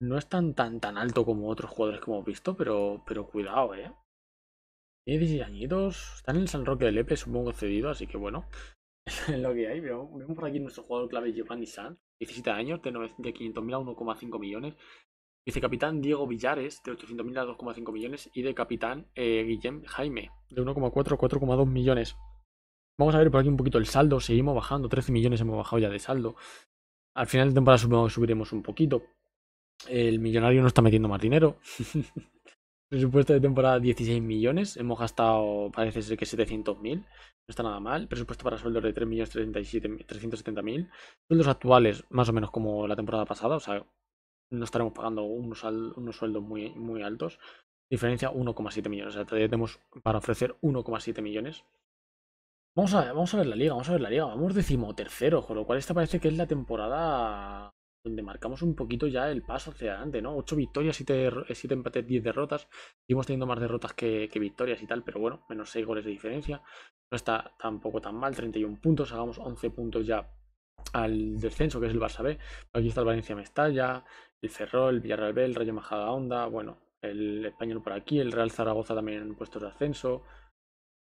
no es tan, tan, tan alto como otros jugadores que hemos visto, pero, pero cuidado, ¿eh? Tiene 16 añitos, está en el San Roque de Lepe, supongo cedido, así que bueno, [LAUGHS] es lo que hay. vemos por aquí nuestro jugador clave Giovanni San 17 años, de, 500.000 a 1,5 millones. Vicecapitán Diego Villares, de 800.000 a 2,5 millones. Y de capitán eh, Guillem Jaime, de 1,4 a 4,2 millones. Vamos a ver por aquí un poquito el saldo. Seguimos bajando. 13 millones hemos bajado ya de saldo. Al final de temporada subiremos un poquito. El millonario no está metiendo más dinero. [LAUGHS] Presupuesto de temporada 16 millones. Hemos gastado, parece ser que 700.000. No está nada mal. Presupuesto para sueldos de 3.370.000. Sueldos actuales, más o menos como la temporada pasada. O sea, no estaremos pagando unos, unos sueldos muy, muy altos. Diferencia 1,7 millones. O sea, tenemos para ofrecer 1,7 millones. Vamos a, ver, la liga, vamos a ver la liga. Vamos tercero con lo cual esta parece que es la temporada donde marcamos un poquito ya el paso hacia adelante, ¿no? ocho victorias, siete eh, empates, 10 derrotas. Seguimos teniendo más derrotas que, victorias y tal, pero bueno, menos 6 goles de diferencia. No está tampoco tan mal, 31 puntos, hagamos 11 puntos ya al descenso, que es el Barça B. Aquí está el Valencia Mestalla, el Ferrol, el Villarreal B, el Rayo Majada Onda, bueno, el Español por aquí, el Real Zaragoza también en puestos de ascenso,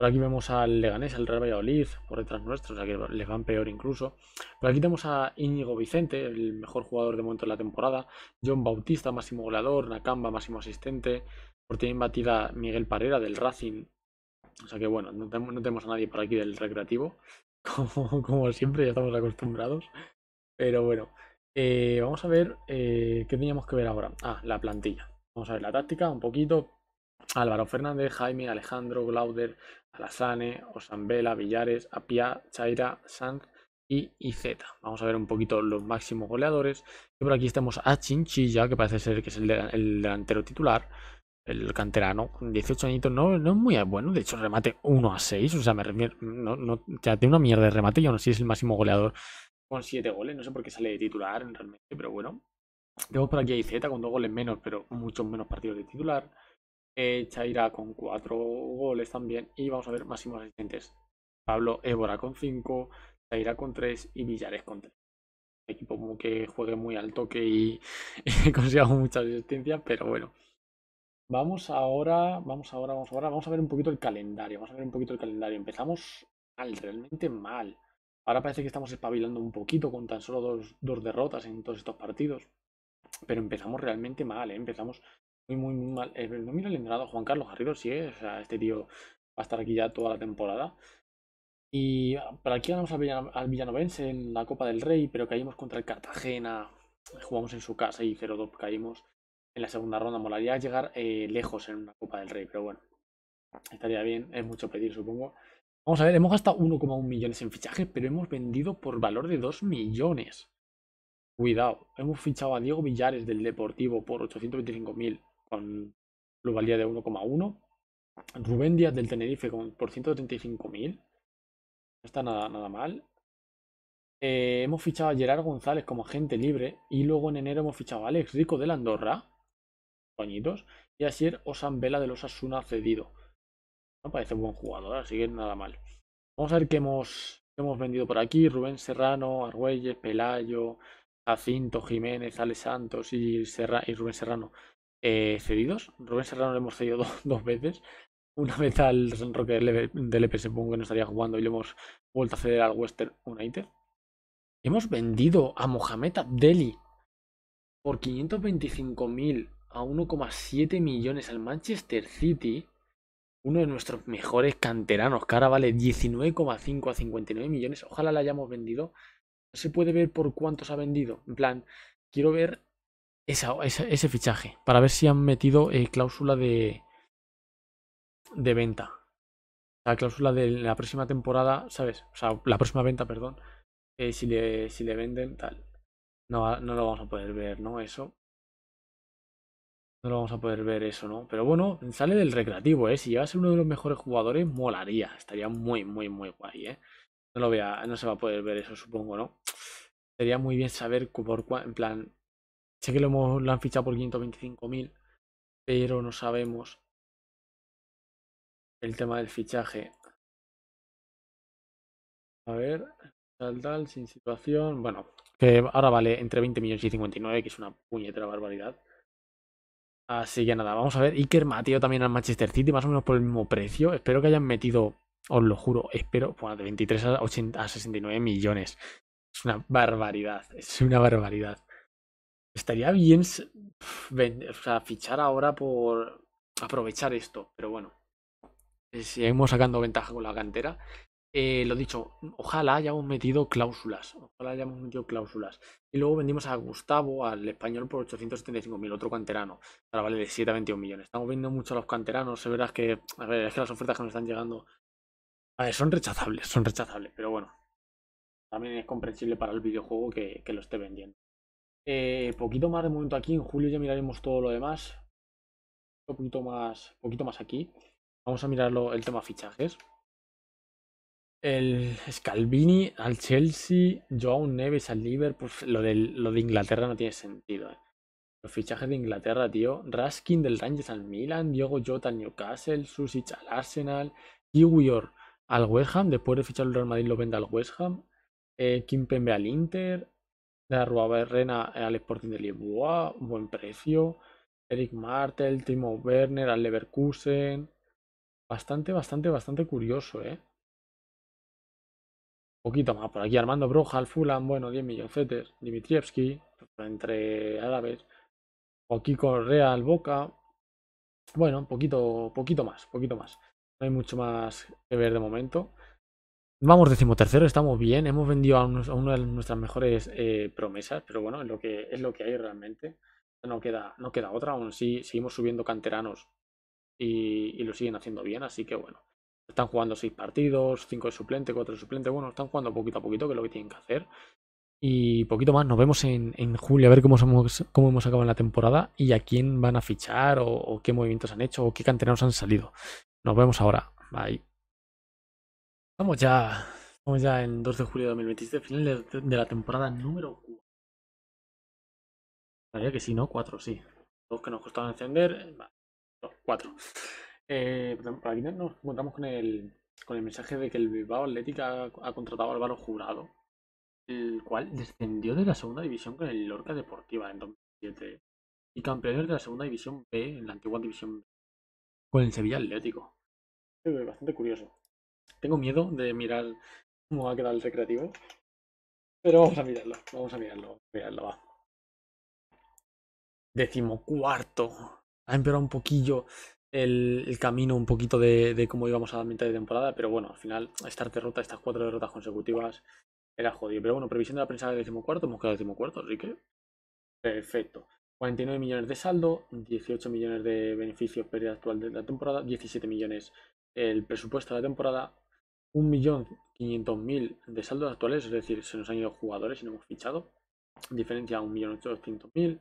por aquí vemos al Leganés, al Real Valladolid, por detrás nuestro, o sea que les van peor incluso. Por aquí tenemos a Íñigo Vicente, el mejor jugador de momento de la temporada. John Bautista, máximo goleador. Nakamba, máximo asistente. Por ti batida Miguel Parera del Racing. O sea que bueno, no tenemos, a nadie por aquí del recreativo. [LAUGHS] Como, como siempre, ya estamos acostumbrados. Pero bueno, eh, vamos a ver eh, qué teníamos que ver ahora. Ah, la plantilla. Vamos a ver la táctica un poquito. Álvaro Fernández, Jaime, Alejandro, Glauder, Alasane, Osambela, Villares, Apia, Chaira, Sanz y Izeta Vamos a ver un poquito los máximos goleadores. Y por aquí estamos a Chinchilla, que parece ser que es el, delantero titular. El canterano, 18 añitos, no, no es muy bueno. De hecho, remate 1 a 6. O sea, me no, no, tiene una mierda de remate no aún si es el máximo goleador con 7 goles. No sé por qué sale de titular realmente, pero bueno. Tenemos por aquí a Izeta con 2 goles menos, pero muchos menos partidos de titular. Chaira con 4 goles también. Y vamos a ver máximos asistentes. Pablo Évora con 5, Chaira con 3 y Villares con 3. Equipo como que juegue muy al toque y, y [LAUGHS] muchas asistencias, pero bueno. Vamos ahora, vamos ahora, vamos ahora, vamos a ver un poquito el calendario, vamos a ver un poquito el calendario. Empezamos mal, realmente mal. Ahora parece que estamos espabilando un poquito con tan solo dos, dos derrotas en todos estos partidos. Pero empezamos realmente mal, ¿eh? empezamos muy, muy, mal. Eh, no mira el entrenado Juan Carlos Garrido, sí, eh, o sea, este tío va a estar aquí ya toda la temporada. Y ah, para aquí ganamos al, al, Villanovense en la Copa del Rey, pero caímos contra el Cartagena. Jugamos en su casa y 0-2 caímos en la segunda ronda. Molaría llegar eh, lejos en una Copa del Rey, pero bueno, estaría bien, es mucho pedir, supongo. Vamos a ver, hemos gastado 1,1 millones en fichajes, pero hemos vendido por valor de 2 millones. Cuidado, hemos fichado a Diego Villares del Deportivo por 825.000 con globalidad de 1,1. Rubén Díaz del Tenerife con, por 135.000. No está nada, nada mal. Eh, hemos fichado a Gerard González como agente libre. Y luego en enero hemos fichado a Alex Rico del Andorra. coñitos Y a Sier Osan Vela de los Asuna cedido. No parece buen jugador, así que nada mal. Vamos a ver qué hemos, hemos vendido por aquí. Rubén Serrano, Argüelles, Pelayo, Jacinto, Jiménez, Ale Santos y, y Rubén Serrano. Eh, cedidos. Rubén Serrano lo hemos cedido [LAUGHS] dos veces. Una vez al San Roque del EPS e que no estaría jugando y le hemos vuelto a ceder al Western United. Hemos vendido a Mohamed Abdelhi por 525.000 a 1,7 millones al Manchester City. Uno de nuestros mejores canteranos, que ahora vale 19,5 a 59 millones. Ojalá la hayamos vendido. No se puede ver por cuántos ha vendido. En plan, quiero ver ese fichaje, para ver si han metido eh, cláusula de, de venta. La cláusula de la próxima temporada, ¿sabes? O sea, la próxima venta, perdón. Eh, si, le, si le venden, tal. No, no lo vamos a poder ver, ¿no? Eso. No lo vamos a poder ver eso, ¿no? Pero bueno, sale del recreativo, ¿eh? Si a ser uno de los mejores jugadores, molaría. Estaría muy, muy, muy guay, ¿eh? No lo vea, no se va a poder ver eso, supongo, ¿no? Sería muy bien saber por cuál en plan, Sé que lo, han fichado por 525.000, pero no sabemos el tema del fichaje. A ver, tal, sin situación. Bueno, que ahora vale entre 20 millones y 59, que es una puñetera barbaridad. Así que nada, vamos a ver. Iker Mateo también al Manchester City, más o menos por el mismo precio. Espero que hayan metido, os lo juro, espero, bueno, de 23 a 69 millones. Es una barbaridad, es una barbaridad. Estaría bien fichar ahora por aprovechar esto, pero bueno. Eh, seguimos sacando ventaja con la cantera. Eh, lo dicho, ojalá hayamos metido cláusulas. Ojalá hayamos metido cláusulas. Y luego vendimos a Gustavo, al español, por 875.000, otro canterano. Ahora vale de 7 a 21 millones. Estamos viendo mucho a los canteranos. Es verdad que, las ofertas que nos están llegando. son rechazables, son rechazables, pero bueno. También es comprensible para el videojuego que lo esté vendiendo. Eh, poquito más de momento aquí, en julio ya miraremos todo lo demás. Un poquito más, poquito más aquí. Vamos a mirar el tema fichajes. El Scalvini al Chelsea, Joao Neves al Liverpool, lo, lo de Inglaterra no tiene sentido. Eh. Los fichajes de Inglaterra, tío. Raskin del Rangers al Milan, Diego Jota al Newcastle, Susic al Arsenal, Kiwior al West Ham, después de fichar el Real Madrid lo vende al West Ham, eh, Kimpembe al Inter, de la Berrena al Sporting de Lisboa, buen precio. Eric Martel, Timo Werner al Leverkusen. Bastante, bastante, bastante curioso, ¿eh? poquito más por aquí. Armando Broja al Fulham, bueno, 10 milloncetes. Dimitrievski, entre árabes. Joaquín Correa al Boca. Bueno, poquito, poquito más, poquito más. No hay mucho más que ver de momento. Vamos decimotercero, estamos bien, hemos vendido a, una de nuestras mejores eh, promesas, pero bueno, es lo que, es lo que hay realmente. No queda, no queda otra, aún sí seguimos subiendo canteranos y, lo siguen haciendo bien, así que bueno. Están jugando seis partidos, cinco de suplente, cuatro de suplente, bueno, están jugando poquito a poquito, que es lo que tienen que hacer. Y poquito más, nos vemos en, julio a ver cómo, cómo hemos acabado la temporada y a quién van a fichar o qué movimientos han hecho o qué canteranos han salido. Nos vemos ahora. Bye. Estamos ya, en 2 de julio de 2027, final de, la temporada número 4. Sabía que sí, ¿no? 4, sí. Dos que nos costaban encender, 4. Eh, Para aquí nos encontramos con el, con el mensaje de que el Bilbao Atlética ha, contratado a Álvaro Jurado, el cual descendió de la segunda división con el Lorca Deportiva en 2007 y campeones de la segunda división B en la antigua división B con el Sevilla Atlético. bastante curioso. Tengo miedo de mirar cómo ha quedado el recreativo. Pero vamos a mirarlo, vamos a mirarlo, mirarlo, va. cuarto, Ha empeorado un poquillo el, camino, un poquito de, cómo íbamos a la mitad de temporada, pero bueno, al final, estar derrota estas cuatro derrotas consecutivas, era jodido. Pero bueno, previsión de la prensa del cuarto hemos quedado decimocuarto, así que. Perfecto. 49 millones de saldo, 18 millones de beneficios, pérdida actual de la temporada, 17 millones el presupuesto de la temporada, 1.500.000 de saldos actuales, es decir, se nos han ido jugadores y no hemos fichado. Diferencia 1.800.000,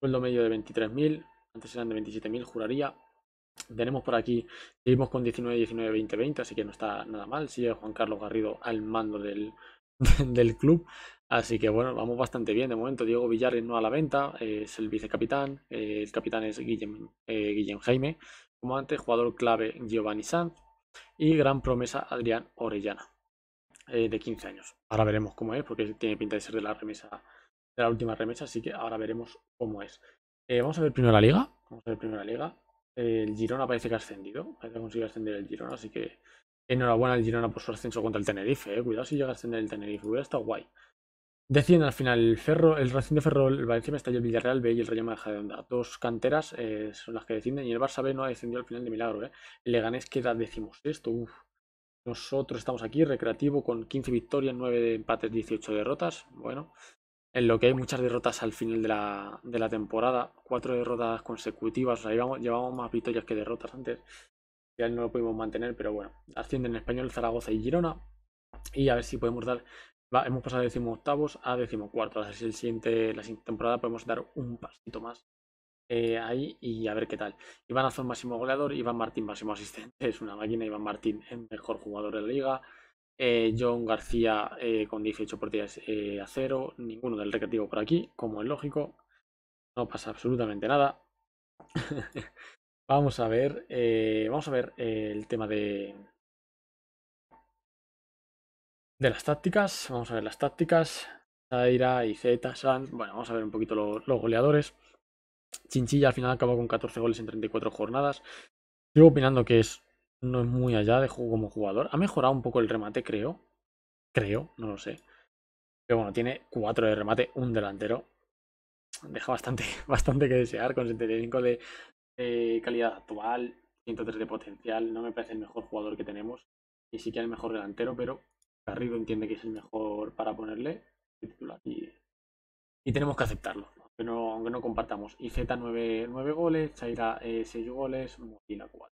sueldo medio de 23.000, antes eran de 27.000, juraría. Tenemos por aquí, seguimos con 19, 19, 20, 20, así que no está nada mal. Sigue Juan Carlos Garrido al mando [LAUGHS] del, club. Así que bueno, vamos bastante bien de momento. Diego Villarreal no a la venta, es el vicecapitán. Eh, el capitán es eh, Guillem, Jaime. Como antes, jugador clave Giovanni Sanz. Y gran promesa Adrián Orellana, eh, de 15 años. Ahora veremos cómo es, porque tiene pinta de ser de la remesa, de la última remesa, así que ahora veremos cómo es. Eh, vamos a ver primero la liga. Vamos a ver primero liga. El Girona parece que ha ascendido. Parece que ha conseguido ascender el Girona, así que enhorabuena al Girona por su ascenso contra el Tenerife. Eh, cuidado si llega a ascender el Tenerife, hubiera estado guay. Deciden al final el Ferro, el Racing de Ferro, el Valencia Mestalla, el Villarreal B y el Rayo Onda. Dos canteras eh, son las que deciden y el Barça B no ha descendido al final de milagro. Eh. Leganés queda decimos Uf. Nosotros estamos aquí, recreativo, con 15 victorias, 9 empates, 18 derrotas. Bueno, en lo que hay muchas derrotas al final de la, temporada. Cuatro derrotas consecutivas. O sea, llevamos, llevamos más victorias que derrotas antes. Ya no lo pudimos mantener, pero bueno. Ascienden en Español, Zaragoza y Girona. Y a ver si podemos dar hemos pasado de 18 a 14. Así el siguiente, la siguiente temporada podemos dar un pasito más eh, ahí y a ver qué tal. Iván Azón, máximo goleador. Iván Martín, máximo asistente. Es una máquina. Iván Martín, el mejor jugador de la liga. Eh, John García eh, con 18 partidas a cero. Ninguno del recreativo por aquí, como es lógico. No pasa absolutamente nada. [LAUGHS] vamos a ver, vamos a ver el tema de, de las tácticas, vamos a ver las tácticas. Zaira, Z, Sanz. Bueno, vamos a ver un poquito los goleadores. Chinchilla al final acabó con 14 goles en 34 jornadas. Sigo opinando que es, no es muy allá de juego como jugador. Ha mejorado un poco el remate, creo. Creo, no lo sé. Pero bueno, tiene 4 de remate, un delantero. Deja bastante, [LAUGHS] bastante que desear con 75 de, de calidad actual, 103 de potencial. No me parece el mejor jugador que tenemos. Ni siquiera el mejor delantero, pero Garrido entiende que es el mejor para ponerle titular y, tenemos que aceptarlo, aunque no, aunque no compartamos. Y Z 9, 9 goles, Chaira 6 eh, goles, Motila 4.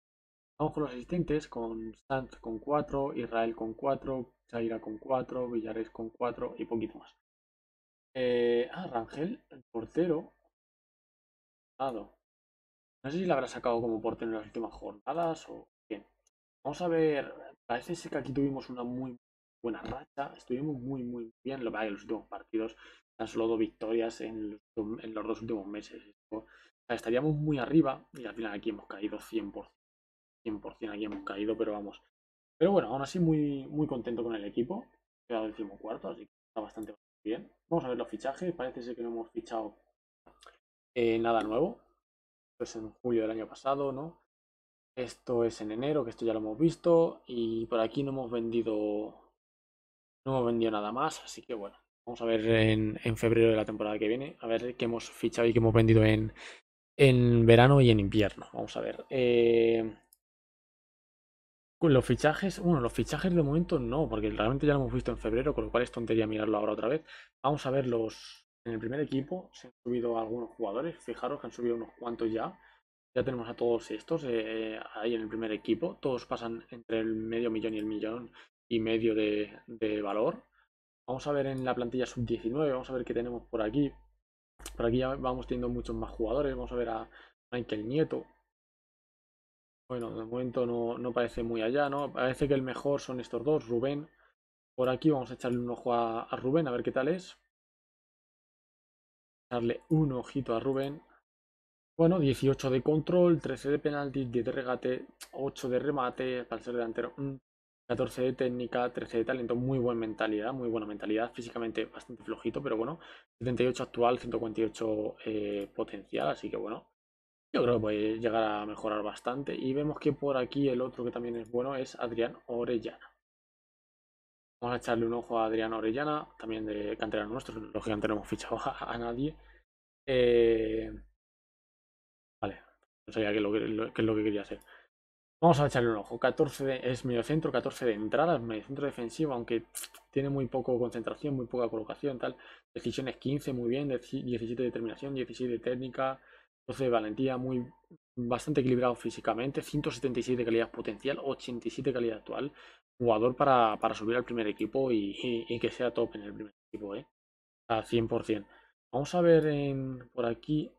Vamos con los asistentes, con Sanz con 4, Israel con 4, Chaira con 4, Villares con 4 y poquito más. Eh, ah, Rangel, el portero. No sé si la habrá sacado como portero en las últimas jornadas o bien. Vamos a ver. Parece ser que aquí tuvimos una muy buena racha, estuvimos muy, muy bien. Lo que los últimos partidos tan solo dos victorias en los, dos últimos meses. estaríamos muy arriba y al final aquí hemos caído 100%. 100% aquí hemos caído, pero vamos. Pero bueno, aún así muy, muy contento con el equipo. Quedado cuarto, así que está bastante bien. Vamos a ver los fichajes. Parece ser que no hemos fichado eh, nada nuevo. Esto es en julio del año pasado, ¿no? Esto es en enero, que esto ya lo hemos visto. Y por aquí no hemos vendido no vendió nada más, así que bueno, vamos a ver en, febrero de la temporada que viene, a ver qué hemos fichado y qué hemos vendido en, en verano y en invierno. Vamos a ver. Eh, con los fichajes, bueno, los fichajes de momento no, porque realmente ya lo hemos visto en febrero, con lo cual es tontería mirarlo ahora otra vez. Vamos a ver los. En el primer equipo se han subido algunos jugadores, fijaros que han subido unos cuantos ya. Ya tenemos a todos estos eh, ahí en el primer equipo, todos pasan entre el medio millón y el millón y medio de, valor. Vamos a ver en la plantilla sub-19, vamos a ver qué tenemos por aquí. Por aquí ya vamos teniendo muchos más jugadores, vamos a ver a Michael Nieto. Bueno, de momento no, no parece muy allá, ¿no? Parece que el mejor son estos dos, Rubén. Por aquí vamos a echarle un ojo a, Rubén, a ver qué tal es. Echarle un ojito a Rubén. Bueno, 18 de control, 13 de penalti, 10 de regate, 8 de remate para ser delantero. Mm. 14 de técnica, 13 de talento, muy buena mentalidad, muy buena mentalidad, físicamente bastante flojito, pero bueno, 78 actual, 148 eh, potencial, así que bueno, yo creo que puede llegar a mejorar bastante. Y vemos que por aquí el otro que también es bueno es Adrián Orellana. Vamos a echarle un ojo a Adrián Orellana, también de cantera nuestro, lógicamente no hemos fichado [LAUGHS] a, nadie. Eh, vale, no sabía que, qué es lo que quería hacer. Vamos a echarle un ojo. 14 de, es mediocentro, 14 de entrada, es mediocentro defensivo, aunque tiene muy poco concentración, muy poca colocación, tal. Decisiones 15, muy bien, 17 de determinación, 17 de técnica, 12 de valentía, muy bastante equilibrado físicamente, 177 de calidad potencial, 87 de calidad actual. Jugador para, subir al primer equipo y, que sea top en el primer equipo, ¿eh? A 100%. Vamos a ver por aquí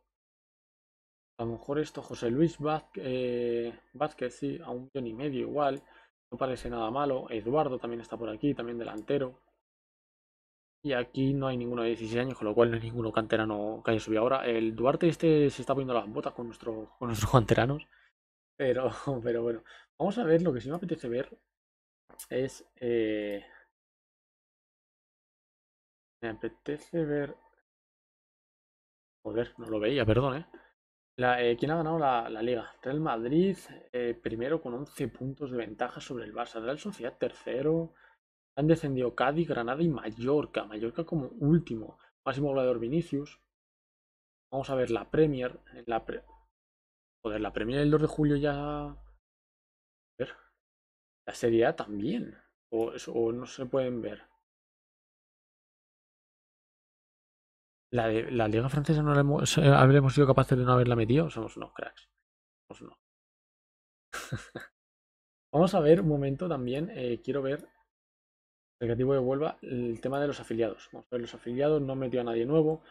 a lo mejor esto José Luis eh, Vázquez, sí, a un millón y medio igual. No parece nada malo. Eduardo también está por aquí, también delantero. Y aquí no hay ninguno de 16 años, con lo cual no hay ninguno canterano que haya subido ahora. El Duarte este se está poniendo las botas con, nuestro, con nuestros canteranos. Pero, [LAUGHS] pero bueno, vamos a ver, lo que sí me apetece ver es... Eh, me apetece ver... Joder, no lo veía, perdón, ¿eh? Eh, ¿Quién ha ganado la, liga? Real Madrid, eh, primero con 11 puntos de ventaja sobre el Barça. Real Sociedad, tercero. Han descendido Cádiz, Granada y Mallorca. Mallorca como último. Máximo goleador Vinicius. Vamos a ver la Premier. Eh, la Joder, la Premier el 2 de julio ya. A ver. La Serie A también. o no se pueden ver. La, la Liga Francesa no la habremos sido capaces de no haberla metido. Somos unos cracks. Somos unos [LAUGHS] Vamos a ver un momento también. Eh, quiero ver el de Huelva el tema de los afiliados. Vamos a ver, los afiliados no metió a nadie nuevo.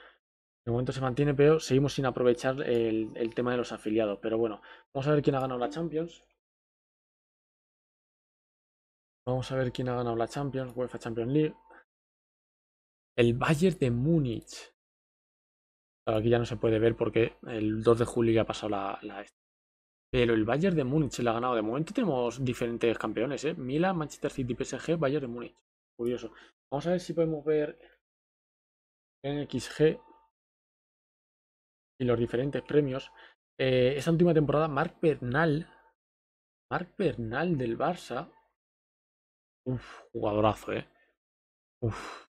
De momento se mantiene, pero seguimos sin aprovechar el, el tema de los afiliados. Pero bueno, vamos a ver quién ha ganado la Champions. Vamos a ver quién ha ganado la Champions, UEFA Champions League. El Bayern de Múnich aquí ya no se puede ver porque el 2 de julio ya ha pasado la, Pero el Bayern de Múnich se la ha ganado. De momento tenemos diferentes campeones, ¿eh? Milan, Manchester City, PSG, Bayern de Múnich. Curioso. Vamos a ver si podemos ver en XG y los diferentes premios. Eh, esa última temporada, Marc Bernal. Marc Bernal del Barça. Uf, jugadorazo, ¿eh? Uf.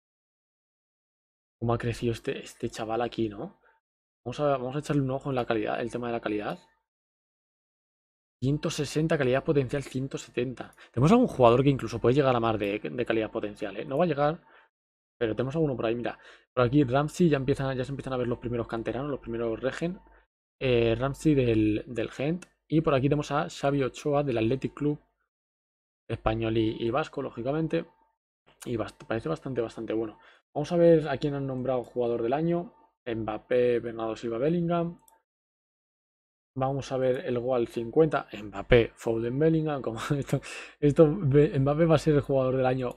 ¿Cómo ha crecido este, este chaval aquí, no? Vamos a, echarle un ojo en la calidad, el tema de la calidad. 160, calidad potencial 170. Tenemos algún jugador que incluso puede llegar a más de, calidad potencial, ¿eh? No va a llegar, pero tenemos alguno por ahí, mira. Por aquí Ramsey, ya, empiezan, ya se empiezan a ver los primeros canteranos, los primeros Regen. Eh, Ramsey del, del Gent. Y por aquí tenemos a Xavi Ochoa del Athletic Club. Español y, vasco, lógicamente. Y parece bastante, bastante bueno. Vamos a ver a quién han nombrado jugador del año. Mbappé, Bernardo Silva, Bellingham. Vamos a ver el Wall 50. Mbappé, Foden, Bellingham. Como [LAUGHS] esto, esto, Mbappé va a ser el jugador del año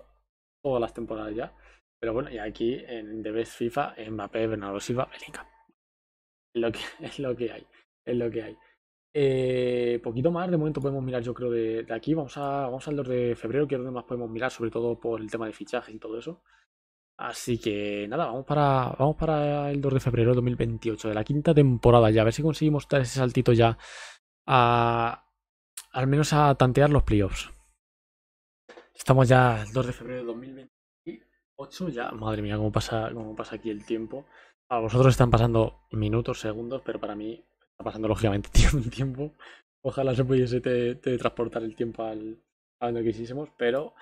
todas las temporadas ya. Pero bueno, y aquí en The Best FIFA, Mbappé, Bernardo Silva, Bellingham. Es lo que, [LAUGHS] es lo que hay. Es lo que hay. Eh, poquito más, de momento podemos mirar, yo creo, de, aquí. Vamos, a, vamos al 2 de febrero, que es donde más podemos mirar, sobre todo por el tema de fichaje y todo eso. Así que nada, vamos para, vamos para el 2 de febrero de 2028, de la quinta temporada ya. A ver si conseguimos dar ese saltito ya a. al menos a tantear los playoffs. Estamos ya el 2 de febrero de 2028, ya. Madre mía, cómo pasa, cómo pasa aquí el tiempo. A vosotros están pasando minutos, segundos, pero para mí está pasando lógicamente [LAUGHS] tiempo. tiempo. Ojalá se pudiese teletransportar el tiempo al, a donde quisiésemos, pero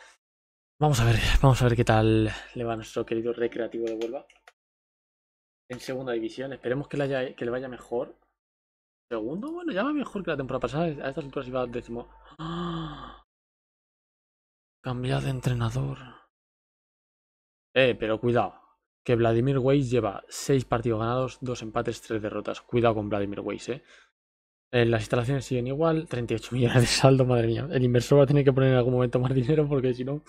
Vamos a ver, vamos a ver qué tal le va nuestro querido recreativo de Huelva. En segunda división, esperemos que le, que le vaya mejor. Segundo, bueno, ya va mejor que la temporada pasada. A estas alturas iba décimo. ¡Ah! de entrenador. Eh, pero cuidado. Que Vladimir Weiss lleva 6 partidos ganados, dos empates, tres derrotas. Cuidado con Vladimir Weiss, eh. eh. Las instalaciones siguen igual. 38 millones de saldo, madre mía. El inversor va a tener que poner en algún momento más dinero porque si no,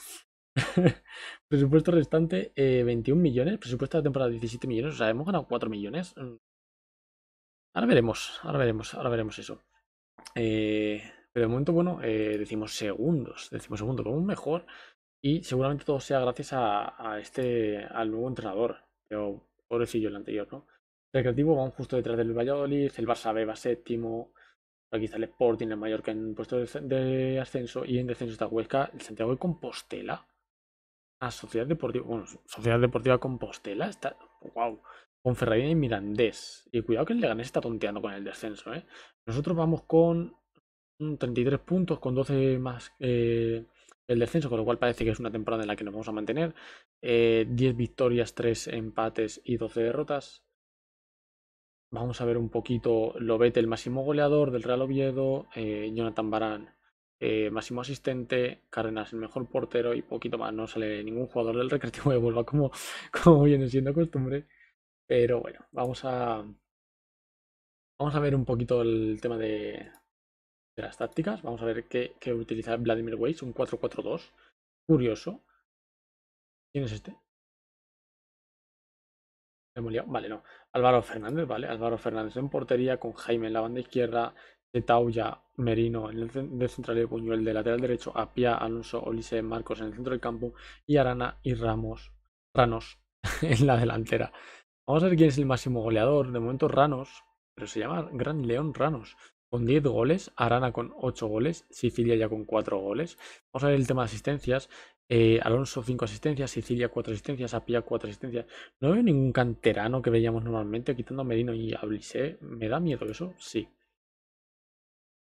[LAUGHS] presupuesto restante 21 eh, millones, presupuesto de la temporada 17 millones, o sea, hemos ganado 4 millones. Mm. Ahora veremos, ahora veremos, ahora veremos eso. Eh, pero de momento, bueno, eh, decimos segundos, decimos segundo, como mejor. Y seguramente todo sea gracias a, este, al nuevo entrenador, pobrecillo el anterior, ¿no? Recreativo vamos justo detrás del Valladolid, el Barça B va séptimo, aquí está el Sporting, el Mallorca en puesto de, de ascenso y en descenso está Huesca, el Santiago de Compostela a ah, Sociedad Deportiva, bueno, Sociedad Deportiva Compostela, está, wow, con Ferradina y Mirandés. Y cuidado que el Leganés está tonteando con el descenso, ¿eh? Nosotros vamos con 33 puntos, con 12 más eh, el descenso, con lo cual parece que es una temporada en la que nos vamos a mantener. 10 eh, victorias, 3 empates y 12 derrotas. Vamos a ver un poquito Lobete, el máximo goleador del Real Oviedo, eh, Jonathan Barán eh, máximo asistente, Cárdenas el mejor portero y poquito más. No sale ningún jugador del Recreativo de Huelva como, [LAUGHS] como viene siendo costumbre. Pero bueno, vamos a, vamos a ver un poquito el tema de, de las tácticas. Vamos a ver qué, utiliza Vladimir Weiss, un 4-4-2. Curioso. ¿Quién es este? Vale, no. Álvaro Fernández, ¿vale? Álvaro Fernández en portería con Jaime en la banda izquierda, Tauya, Merino en el de central de Buñuel, de lateral derecho a Alonso, Olise, Marcos en el centro del campo y Arana y Ramos, Ranos [LAUGHS] en la delantera. Vamos a ver quién es el máximo goleador. De momento Ranos, pero se llama Gran León Ranos, con 10 goles, Arana con 8 goles, Sicilia ya con 4 goles. Vamos a ver el tema de asistencias. Eh, Alonso 5 asistencias, Sicilia 4 asistencias, Apia 4 asistencias. No veo ningún canterano que veíamos normalmente, quitando a Merino y a Olise, ¿Me da miedo eso? Sí.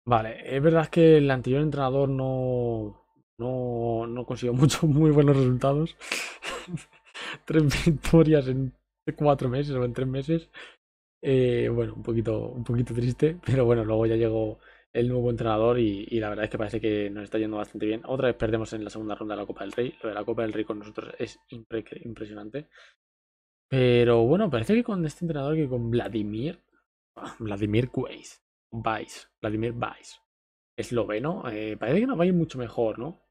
Vale, es verdad que el anterior entrenador no, no, no consiguió [LAUGHS] muchos muy buenos resultados. [LAUGHS] Tres victorias en cuatro meses o en tres meses. Eh, bueno, un poquito, un poquito triste, [LAUGHS] pero bueno, luego ya llegó el nuevo entrenador y, la verdad es que parece que nos está yendo bastante bien. Otra vez perdemos en la segunda ronda de la Copa del Rey. Lo de la Copa del Rey con nosotros es impresionante. Pero bueno, parece que con este entrenador que con Vladimir, ah, Vladimir Quays, Vais, Vladimir Vais esloveno. Eh, parece que nos va a ir mucho mejor, ¿no?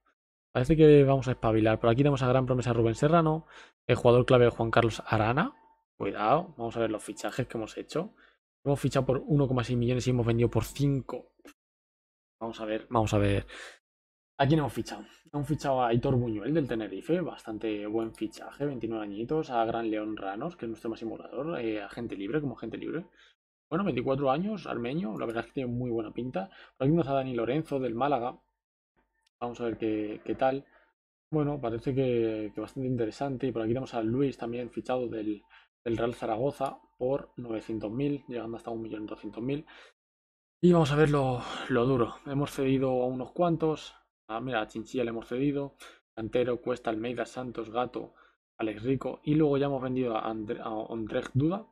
Parece que vamos a espabilar. Por aquí tenemos a gran promesa Rubén Serrano, el jugador clave de Juan Carlos Arana. Cuidado, vamos a ver los fichajes que hemos hecho. Hemos fichado por 1,6 millones y hemos vendido por 5. Vamos a ver, vamos a ver. ¿A quién hemos fichado? Hemos fichado a Hitor Buñuel del Tenerife, bastante buen fichaje, 29 añitos, a Gran León Ranos, que es nuestro más volador, eh, agente libre, como gente libre. Bueno, 24 años, almeño. la verdad es que tiene muy buena pinta. Por aquí nos a Dani Lorenzo del Málaga. Vamos a ver qué, tal. Bueno, parece que, bastante interesante. Y por aquí tenemos a Luis también fichado del, Real Zaragoza por 900.000, llegando hasta 1.200.000. Y vamos a ver lo, duro. Hemos cedido a unos cuantos. Ah, mira, a Chinchilla le hemos cedido. Cantero, Cuesta, Almeida, Santos, Gato, Alex Rico. Y luego ya hemos vendido a, Andrej Duda,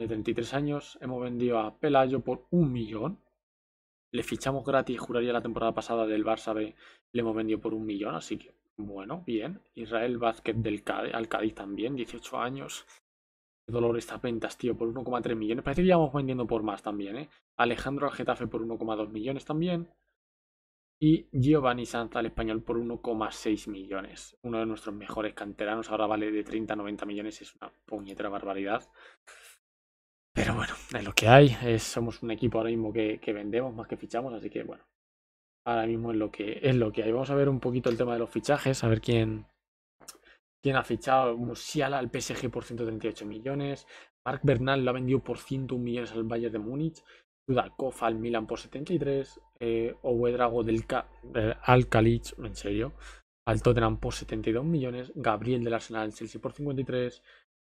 de 33 años. Hemos vendido a Pelayo por un millón. Le fichamos gratis, juraría la temporada pasada del Barça B, le hemos vendido por un millón, así que bueno, bien. Israel Vázquez del Cádiz, también, 18 años. Qué dolor estas ventas, tío, por 1,3 millones. Parece que ya vamos vendiendo por más también, ¿eh? Alejandro al Getafe por 1,2 millones también. Y Giovanni Sanz al español por 1,6 millones. Uno de nuestros mejores canteranos, ahora vale de 30 a 90 millones, es una puñetera barbaridad. Pero bueno, es lo que hay. somos un equipo ahora mismo que, vendemos más que fichamos, así que bueno. Ahora mismo es lo que es lo que hay. Vamos a ver un poquito el tema de los fichajes, a ver quién, quién ha fichado. Musiala al PSG por 138 millones. Marc Bernal lo ha vendido por 101 millones al Bayern de Múnich. Dudakov al Milan por 73. Eh, Drago del al en serio. Al Tottenham por 72 millones. Gabriel del Arsenal al Chelsea por 53.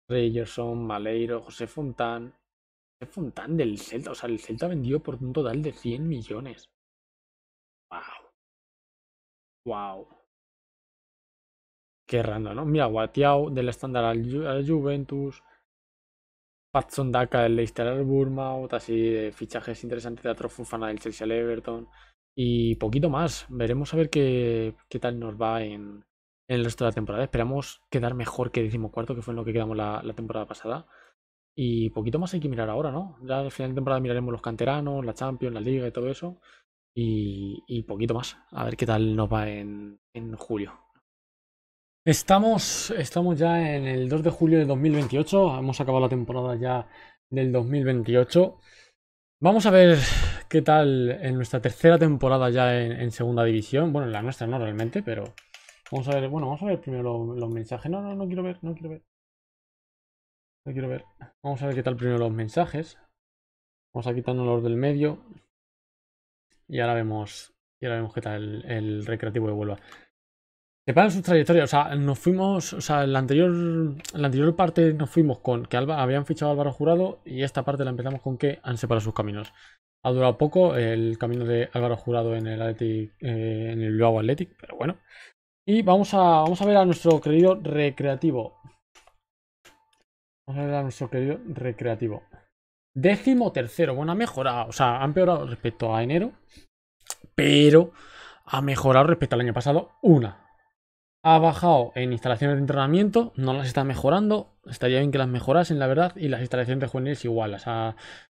Reyerson, Maleiro, José Fontán, Fontán del Celta. O sea, el Celta vendió por un total de 100 millones. Wow. Wow. Qué rando, ¿no? Mira, Guatiao del estándar al, Juventus. Patson Daka del Leicester al Bournemouth. Así de fichajes interesantes de Atrofufana del Chelsea Everton. Y poquito más. Veremos a ver qué, qué tal nos va en, en el resto de la temporada. Esperamos quedar mejor que decimocuarto, que fue en lo que quedamos la temporada pasada. Y poquito más hay que mirar ahora, ¿no? Ya al final de temporada miraremos los canteranos, la Champions, la Liga y todo eso. Y, poquito más. A ver qué tal nos va en, julio. Estamos, estamos ya en el 2 de julio de 2028. Hemos acabado la temporada ya del 2028. Vamos a ver qué tal en nuestra tercera temporada ya en, segunda división. Bueno, la nuestra no realmente, pero vamos a ver. Bueno, vamos a ver primero los mensajes. No, no, no quiero ver, no quiero ver. Vamos a ver qué tal primero los mensajes. Vamos a quitarnos los del medio. Y ahora vemos, y ahora vemos qué tal el, recreativo de Huelva. Separan sus trayectorias, o sea, nos fuimos, o sea, la anterior, la anterior parte nos fuimos con que habían fichado a Álvaro Jurado y esta parte la empezamos con que han separado sus caminos. Ha durado poco el camino de Álvaro Jurado en el Athletic, eh, en el Athletic, pero bueno. Y vamos vamos a ver a nuestro querido recreativo. Vamos a ver a nuestro querido recreativo. Décimo tercero. Bueno, ha mejorado. O sea, ha empeorado respecto a enero. Pero ha mejorado respecto al año pasado. Una. Ha bajado en instalaciones de entrenamiento. No las está mejorando. Estaría bien que las mejorasen, la verdad. Y las instalaciones de juveniles igual. Las,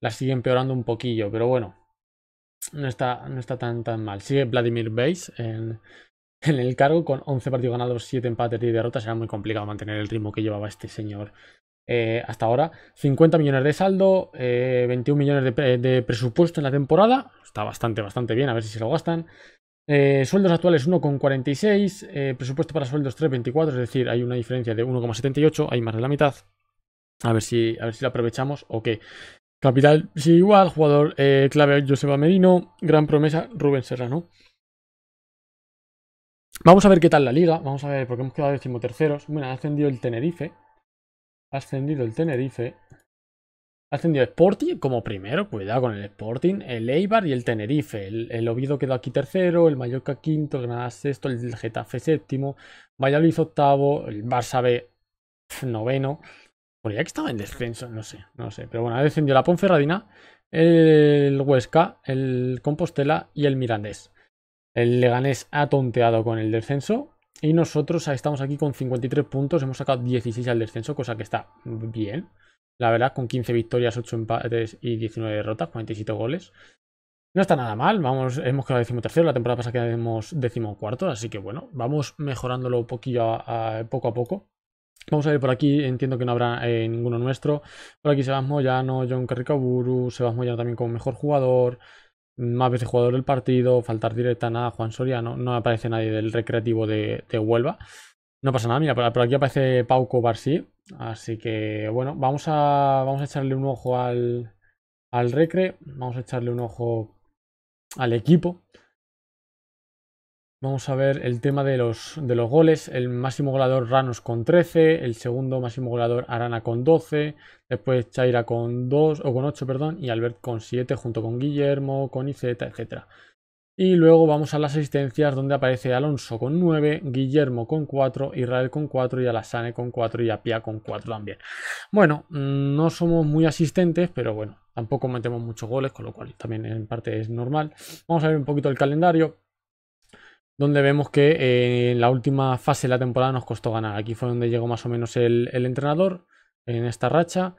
las sigue empeorando un poquillo. Pero bueno. No está, no está tan, tan mal. Sigue Vladimir Base en, [LAUGHS] en el cargo con 11 partidos ganados, 7 empates y derrotas. será muy complicado mantener el ritmo que llevaba este señor eh, hasta ahora. 50 millones de saldo, 21 eh, millones de, presupuesto en la temporada. Está bastante, bastante bien, a ver si se lo gastan. Eh, sueldos actuales 1,46, presupuesto para sueldos 3,24, es decir, hay una diferencia de 1,78, hay más de la mitad. A ver si, a ver si la aprovechamos o qué. Capital sí igual, jugador clave Joseba Medino, gran promesa Rubén Serrano. Vamos a ver qué tal la liga, vamos a ver, porque hemos quedado decimoterceros. Bueno, ha ascendido el Tenerife, Ascendido el Tenerife. ha Ascendido Sporting como primero, cuidado con el Sporting, el Eibar y el Tenerife. El, Ovido Oviedo quedó aquí tercero, el Mallorca quinto, el Granada sexto, el Getafe séptimo, Valladolid octavo, el Barça B noveno. Por ya que estaba en descenso, no sé, no sé. Pero bueno, ha descendido la Ponferradina, el Huesca, el Compostela y el Mirandés. El Leganés ha tonteado con el descenso. Y nosotros estamos aquí con 53 puntos, hemos sacado 16 al descenso, cosa que está bien. La verdad, con 15 victorias, 8 empates y 19 derrotas, 47 goles. No está nada mal, vamos, hemos quedado decimotercero, la temporada pasada quedamos decimocuarto, así que bueno, vamos mejorándolo poquillo poco a poco. Vamos a ir por aquí, entiendo que no habrá eh, ninguno nuestro. Por aquí Sebas Moyano, John Carricaburu, Sebas Moyano también como mejor jugador, más veces jugador del partido, faltar directa, nada, Juan Soria, no aparece nadie del recreativo de, de Huelva. No pasa nada, mira, por, aquí aparece Pauco Barcí, así que bueno, vamos a, vamos a echarle un ojo al, al recre, vamos a echarle un ojo al equipo, Vamos a ver el tema de los, de los goles. El máximo goleador Ranos con 13, el segundo máximo goleador Arana con 12, después Chaira con 2 o con 8, perdón, y Albert con 7 junto con Guillermo, con izeta etc. Y luego vamos a las asistencias donde aparece Alonso con 9, Guillermo con 4, Israel con 4 y Alasane con 4 y Apia con 4 también. Bueno, mm, no somos muy asistentes, pero bueno, tampoco metemos muchos goles, con lo cual también en parte es normal. Vamos a ver un poquito el calendario donde vemos que eh, en la última fase de la temporada nos costó ganar. Aquí fue donde llegó más o menos el, entrenador en esta racha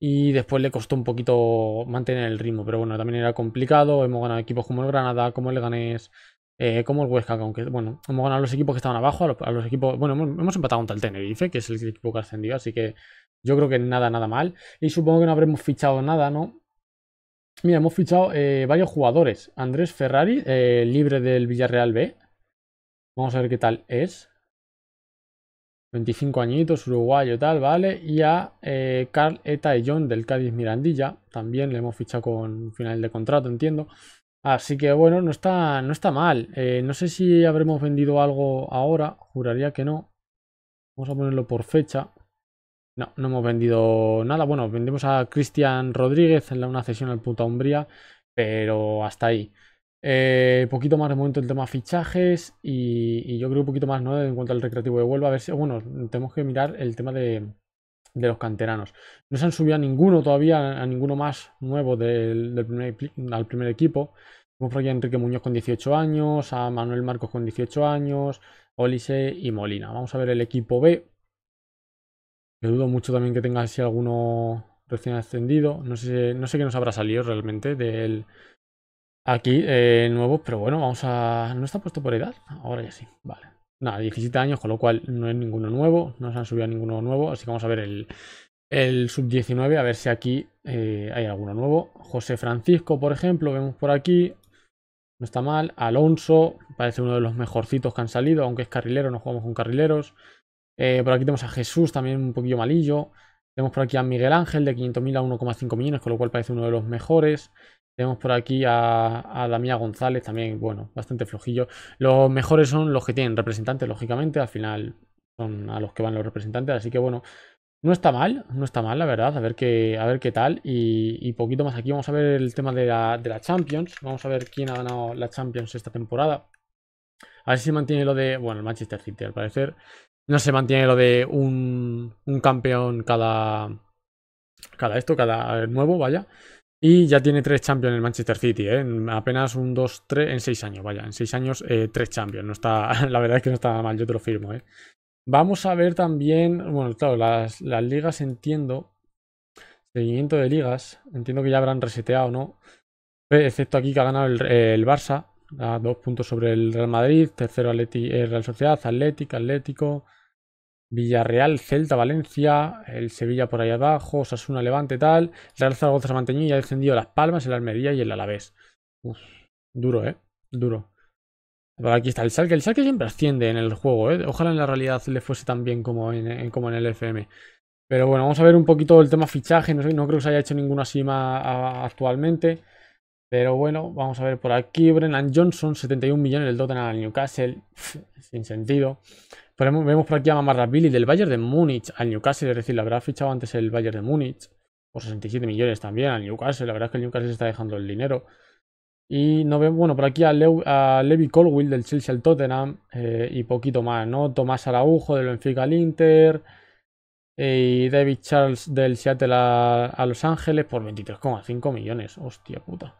y después le costó un poquito mantener el ritmo, pero bueno, también era complicado. Hemos ganado equipos como el Granada, como el Leganés eh, como el Huesca, aunque bueno, hemos ganado los equipos que estaban abajo, a los, equipos, bueno, hemos, empatado contra el Tenerife, que es el equipo que ascendió, así que yo creo que nada, nada mal. Y supongo que no habremos fichado nada, ¿no? Mira, hemos fichado eh, varios jugadores. Andrés Ferrari, libre del Villarreal B. Vamos a ver qué tal es. 25 añitos, uruguayo tal, ¿vale? Y a eh, Carl Eta del Cádiz Mirandilla, también le hemos fichado con final de contrato, entiendo. Así que bueno, no está, no está mal. Eh, no sé si habremos vendido algo ahora, juraría que no. Vamos a ponerlo por fecha. No, no hemos vendido nada. Bueno, vendemos a Cristian Rodríguez en la, una cesión al Puta Umbría, pero hasta ahí un eh, poquito más de momento el tema fichajes y, yo creo un poquito más ¿no? en cuanto al recreativo de Huelva. A ver si, bueno, tenemos que mirar el tema de, de los canteranos. No se han subido a ninguno todavía, a ninguno más nuevo del, primer, al primer equipo. Como por Enrique Muñoz con 18 años, a Manuel Marcos con 18 años, Olise y Molina. Vamos a ver el equipo B. Me dudo mucho también que tenga así alguno recién ascendido. No sé, no sé qué nos habrá salido realmente del, Aquí, eh, nuevos, pero bueno, vamos a... ¿No está puesto por edad? Ahora ya sí, vale. Nada, 17 años, con lo cual no es ninguno nuevo, no se han subido a ninguno nuevo, así que vamos a ver el, sub-19, a ver si aquí eh, hay alguno nuevo. José Francisco, por ejemplo, vemos por aquí, no está mal. Alonso, parece uno de los mejorcitos que han salido, aunque es carrilero, no jugamos con carrileros. Eh, por aquí tenemos a Jesús, también un poquillo malillo. Vemos por aquí a Miguel Ángel, de 500.000 a 1,5 millones, con lo cual parece uno de los mejores. Tenemos por aquí a, a Damia González, también, bueno, bastante flojillo. Los mejores son los que tienen representantes, lógicamente. Al final son a los que van los representantes, así que bueno, no está mal, no está mal, la verdad. A ver qué, a ver qué tal. Y, poquito más aquí. Vamos a ver el tema de la, Champions. Vamos a ver quién ha ganado la Champions esta temporada. A ver si mantiene lo de. Bueno, el Manchester City, al parecer. No se mantiene lo de un, un campeón cada. Cada esto, cada nuevo, vaya. Y ya tiene tres Champions en el Manchester City, ¿eh? apenas un 2, 3, en seis años, vaya, en seis años eh, tres Champions. No está, [LAUGHS] la verdad es que no está mal, yo te lo firmo. ¿eh? Vamos a ver también, bueno, claro, las, las ligas entiendo, seguimiento de ligas, entiendo que ya habrán reseteado, ¿no? Eh, excepto aquí que ha ganado el, el Barça, a dos puntos sobre el Real Madrid, tercero eh, Real Sociedad, Atlético, Atlético. Villarreal, Celta, Valencia, el Sevilla por ahí abajo, Osasuna, Levante, tal. Real Zaragoza se y ha descendido Las Palmas, el Almería y el Alavés. duro, ¿eh? Duro. Pero aquí está el saque, El saque siempre asciende en el juego, ¿eh? Ojalá en la realidad le fuese tan bien como en, como en el FM. Pero bueno, vamos a ver un poquito el tema fichaje. No, no creo que se haya hecho Ninguna así actualmente. Pero bueno, vamos a ver por aquí. Brennan Johnson, 71 millones del Tottenham al Newcastle. sin sentido. vemos por aquí a Billy del Bayern de Múnich al Newcastle. Es decir, le habrá fichado antes el Bayern de Múnich. Por 67 millones también al Newcastle. La verdad es que el Newcastle se está dejando el dinero. Y no vemos, bueno, por aquí a, Levi Colwill del Chelsea al Tottenham. Eh, y poquito más, ¿no? Tomás Araujo del Benfica al Inter. Eh, y David Charles del Seattle a Los Ángeles por 23,5 millones. Hostia puta.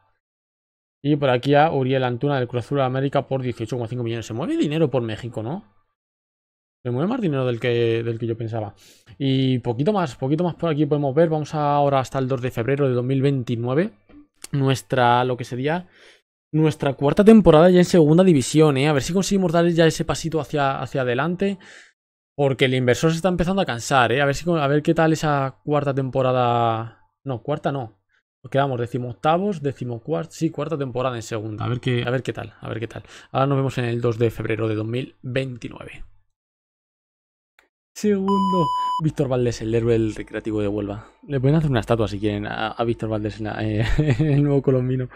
Y por aquí a Uriel Antuna del Cruz Azul de América por 18,5 millones. Se mueve dinero por México, ¿no? Se mueve más dinero del que, del que yo pensaba. Y poquito más, poquito más por aquí podemos ver. Vamos ahora hasta el 2 de febrero de 2029. Nuestra, lo que sería nuestra cuarta temporada ya en segunda división, ¿eh? A ver si conseguimos dar ya ese pasito hacia, hacia adelante. Porque el inversor se está empezando a cansar, ¿eh? A ver, a ver qué tal esa cuarta temporada. No, cuarta no. Nos quedamos decimoctavos, decimocuarta, sí, cuarta temporada en segunda. A ver, qué, a ver qué tal, a ver qué tal. Ahora nos vemos en el 2 de febrero de 2029. Segundo, Víctor Valdés, el héroe recreativo de Huelva. Le pueden hacer una estatua si quieren a, Víctor Valdés, eh, [LAUGHS] el nuevo colombino.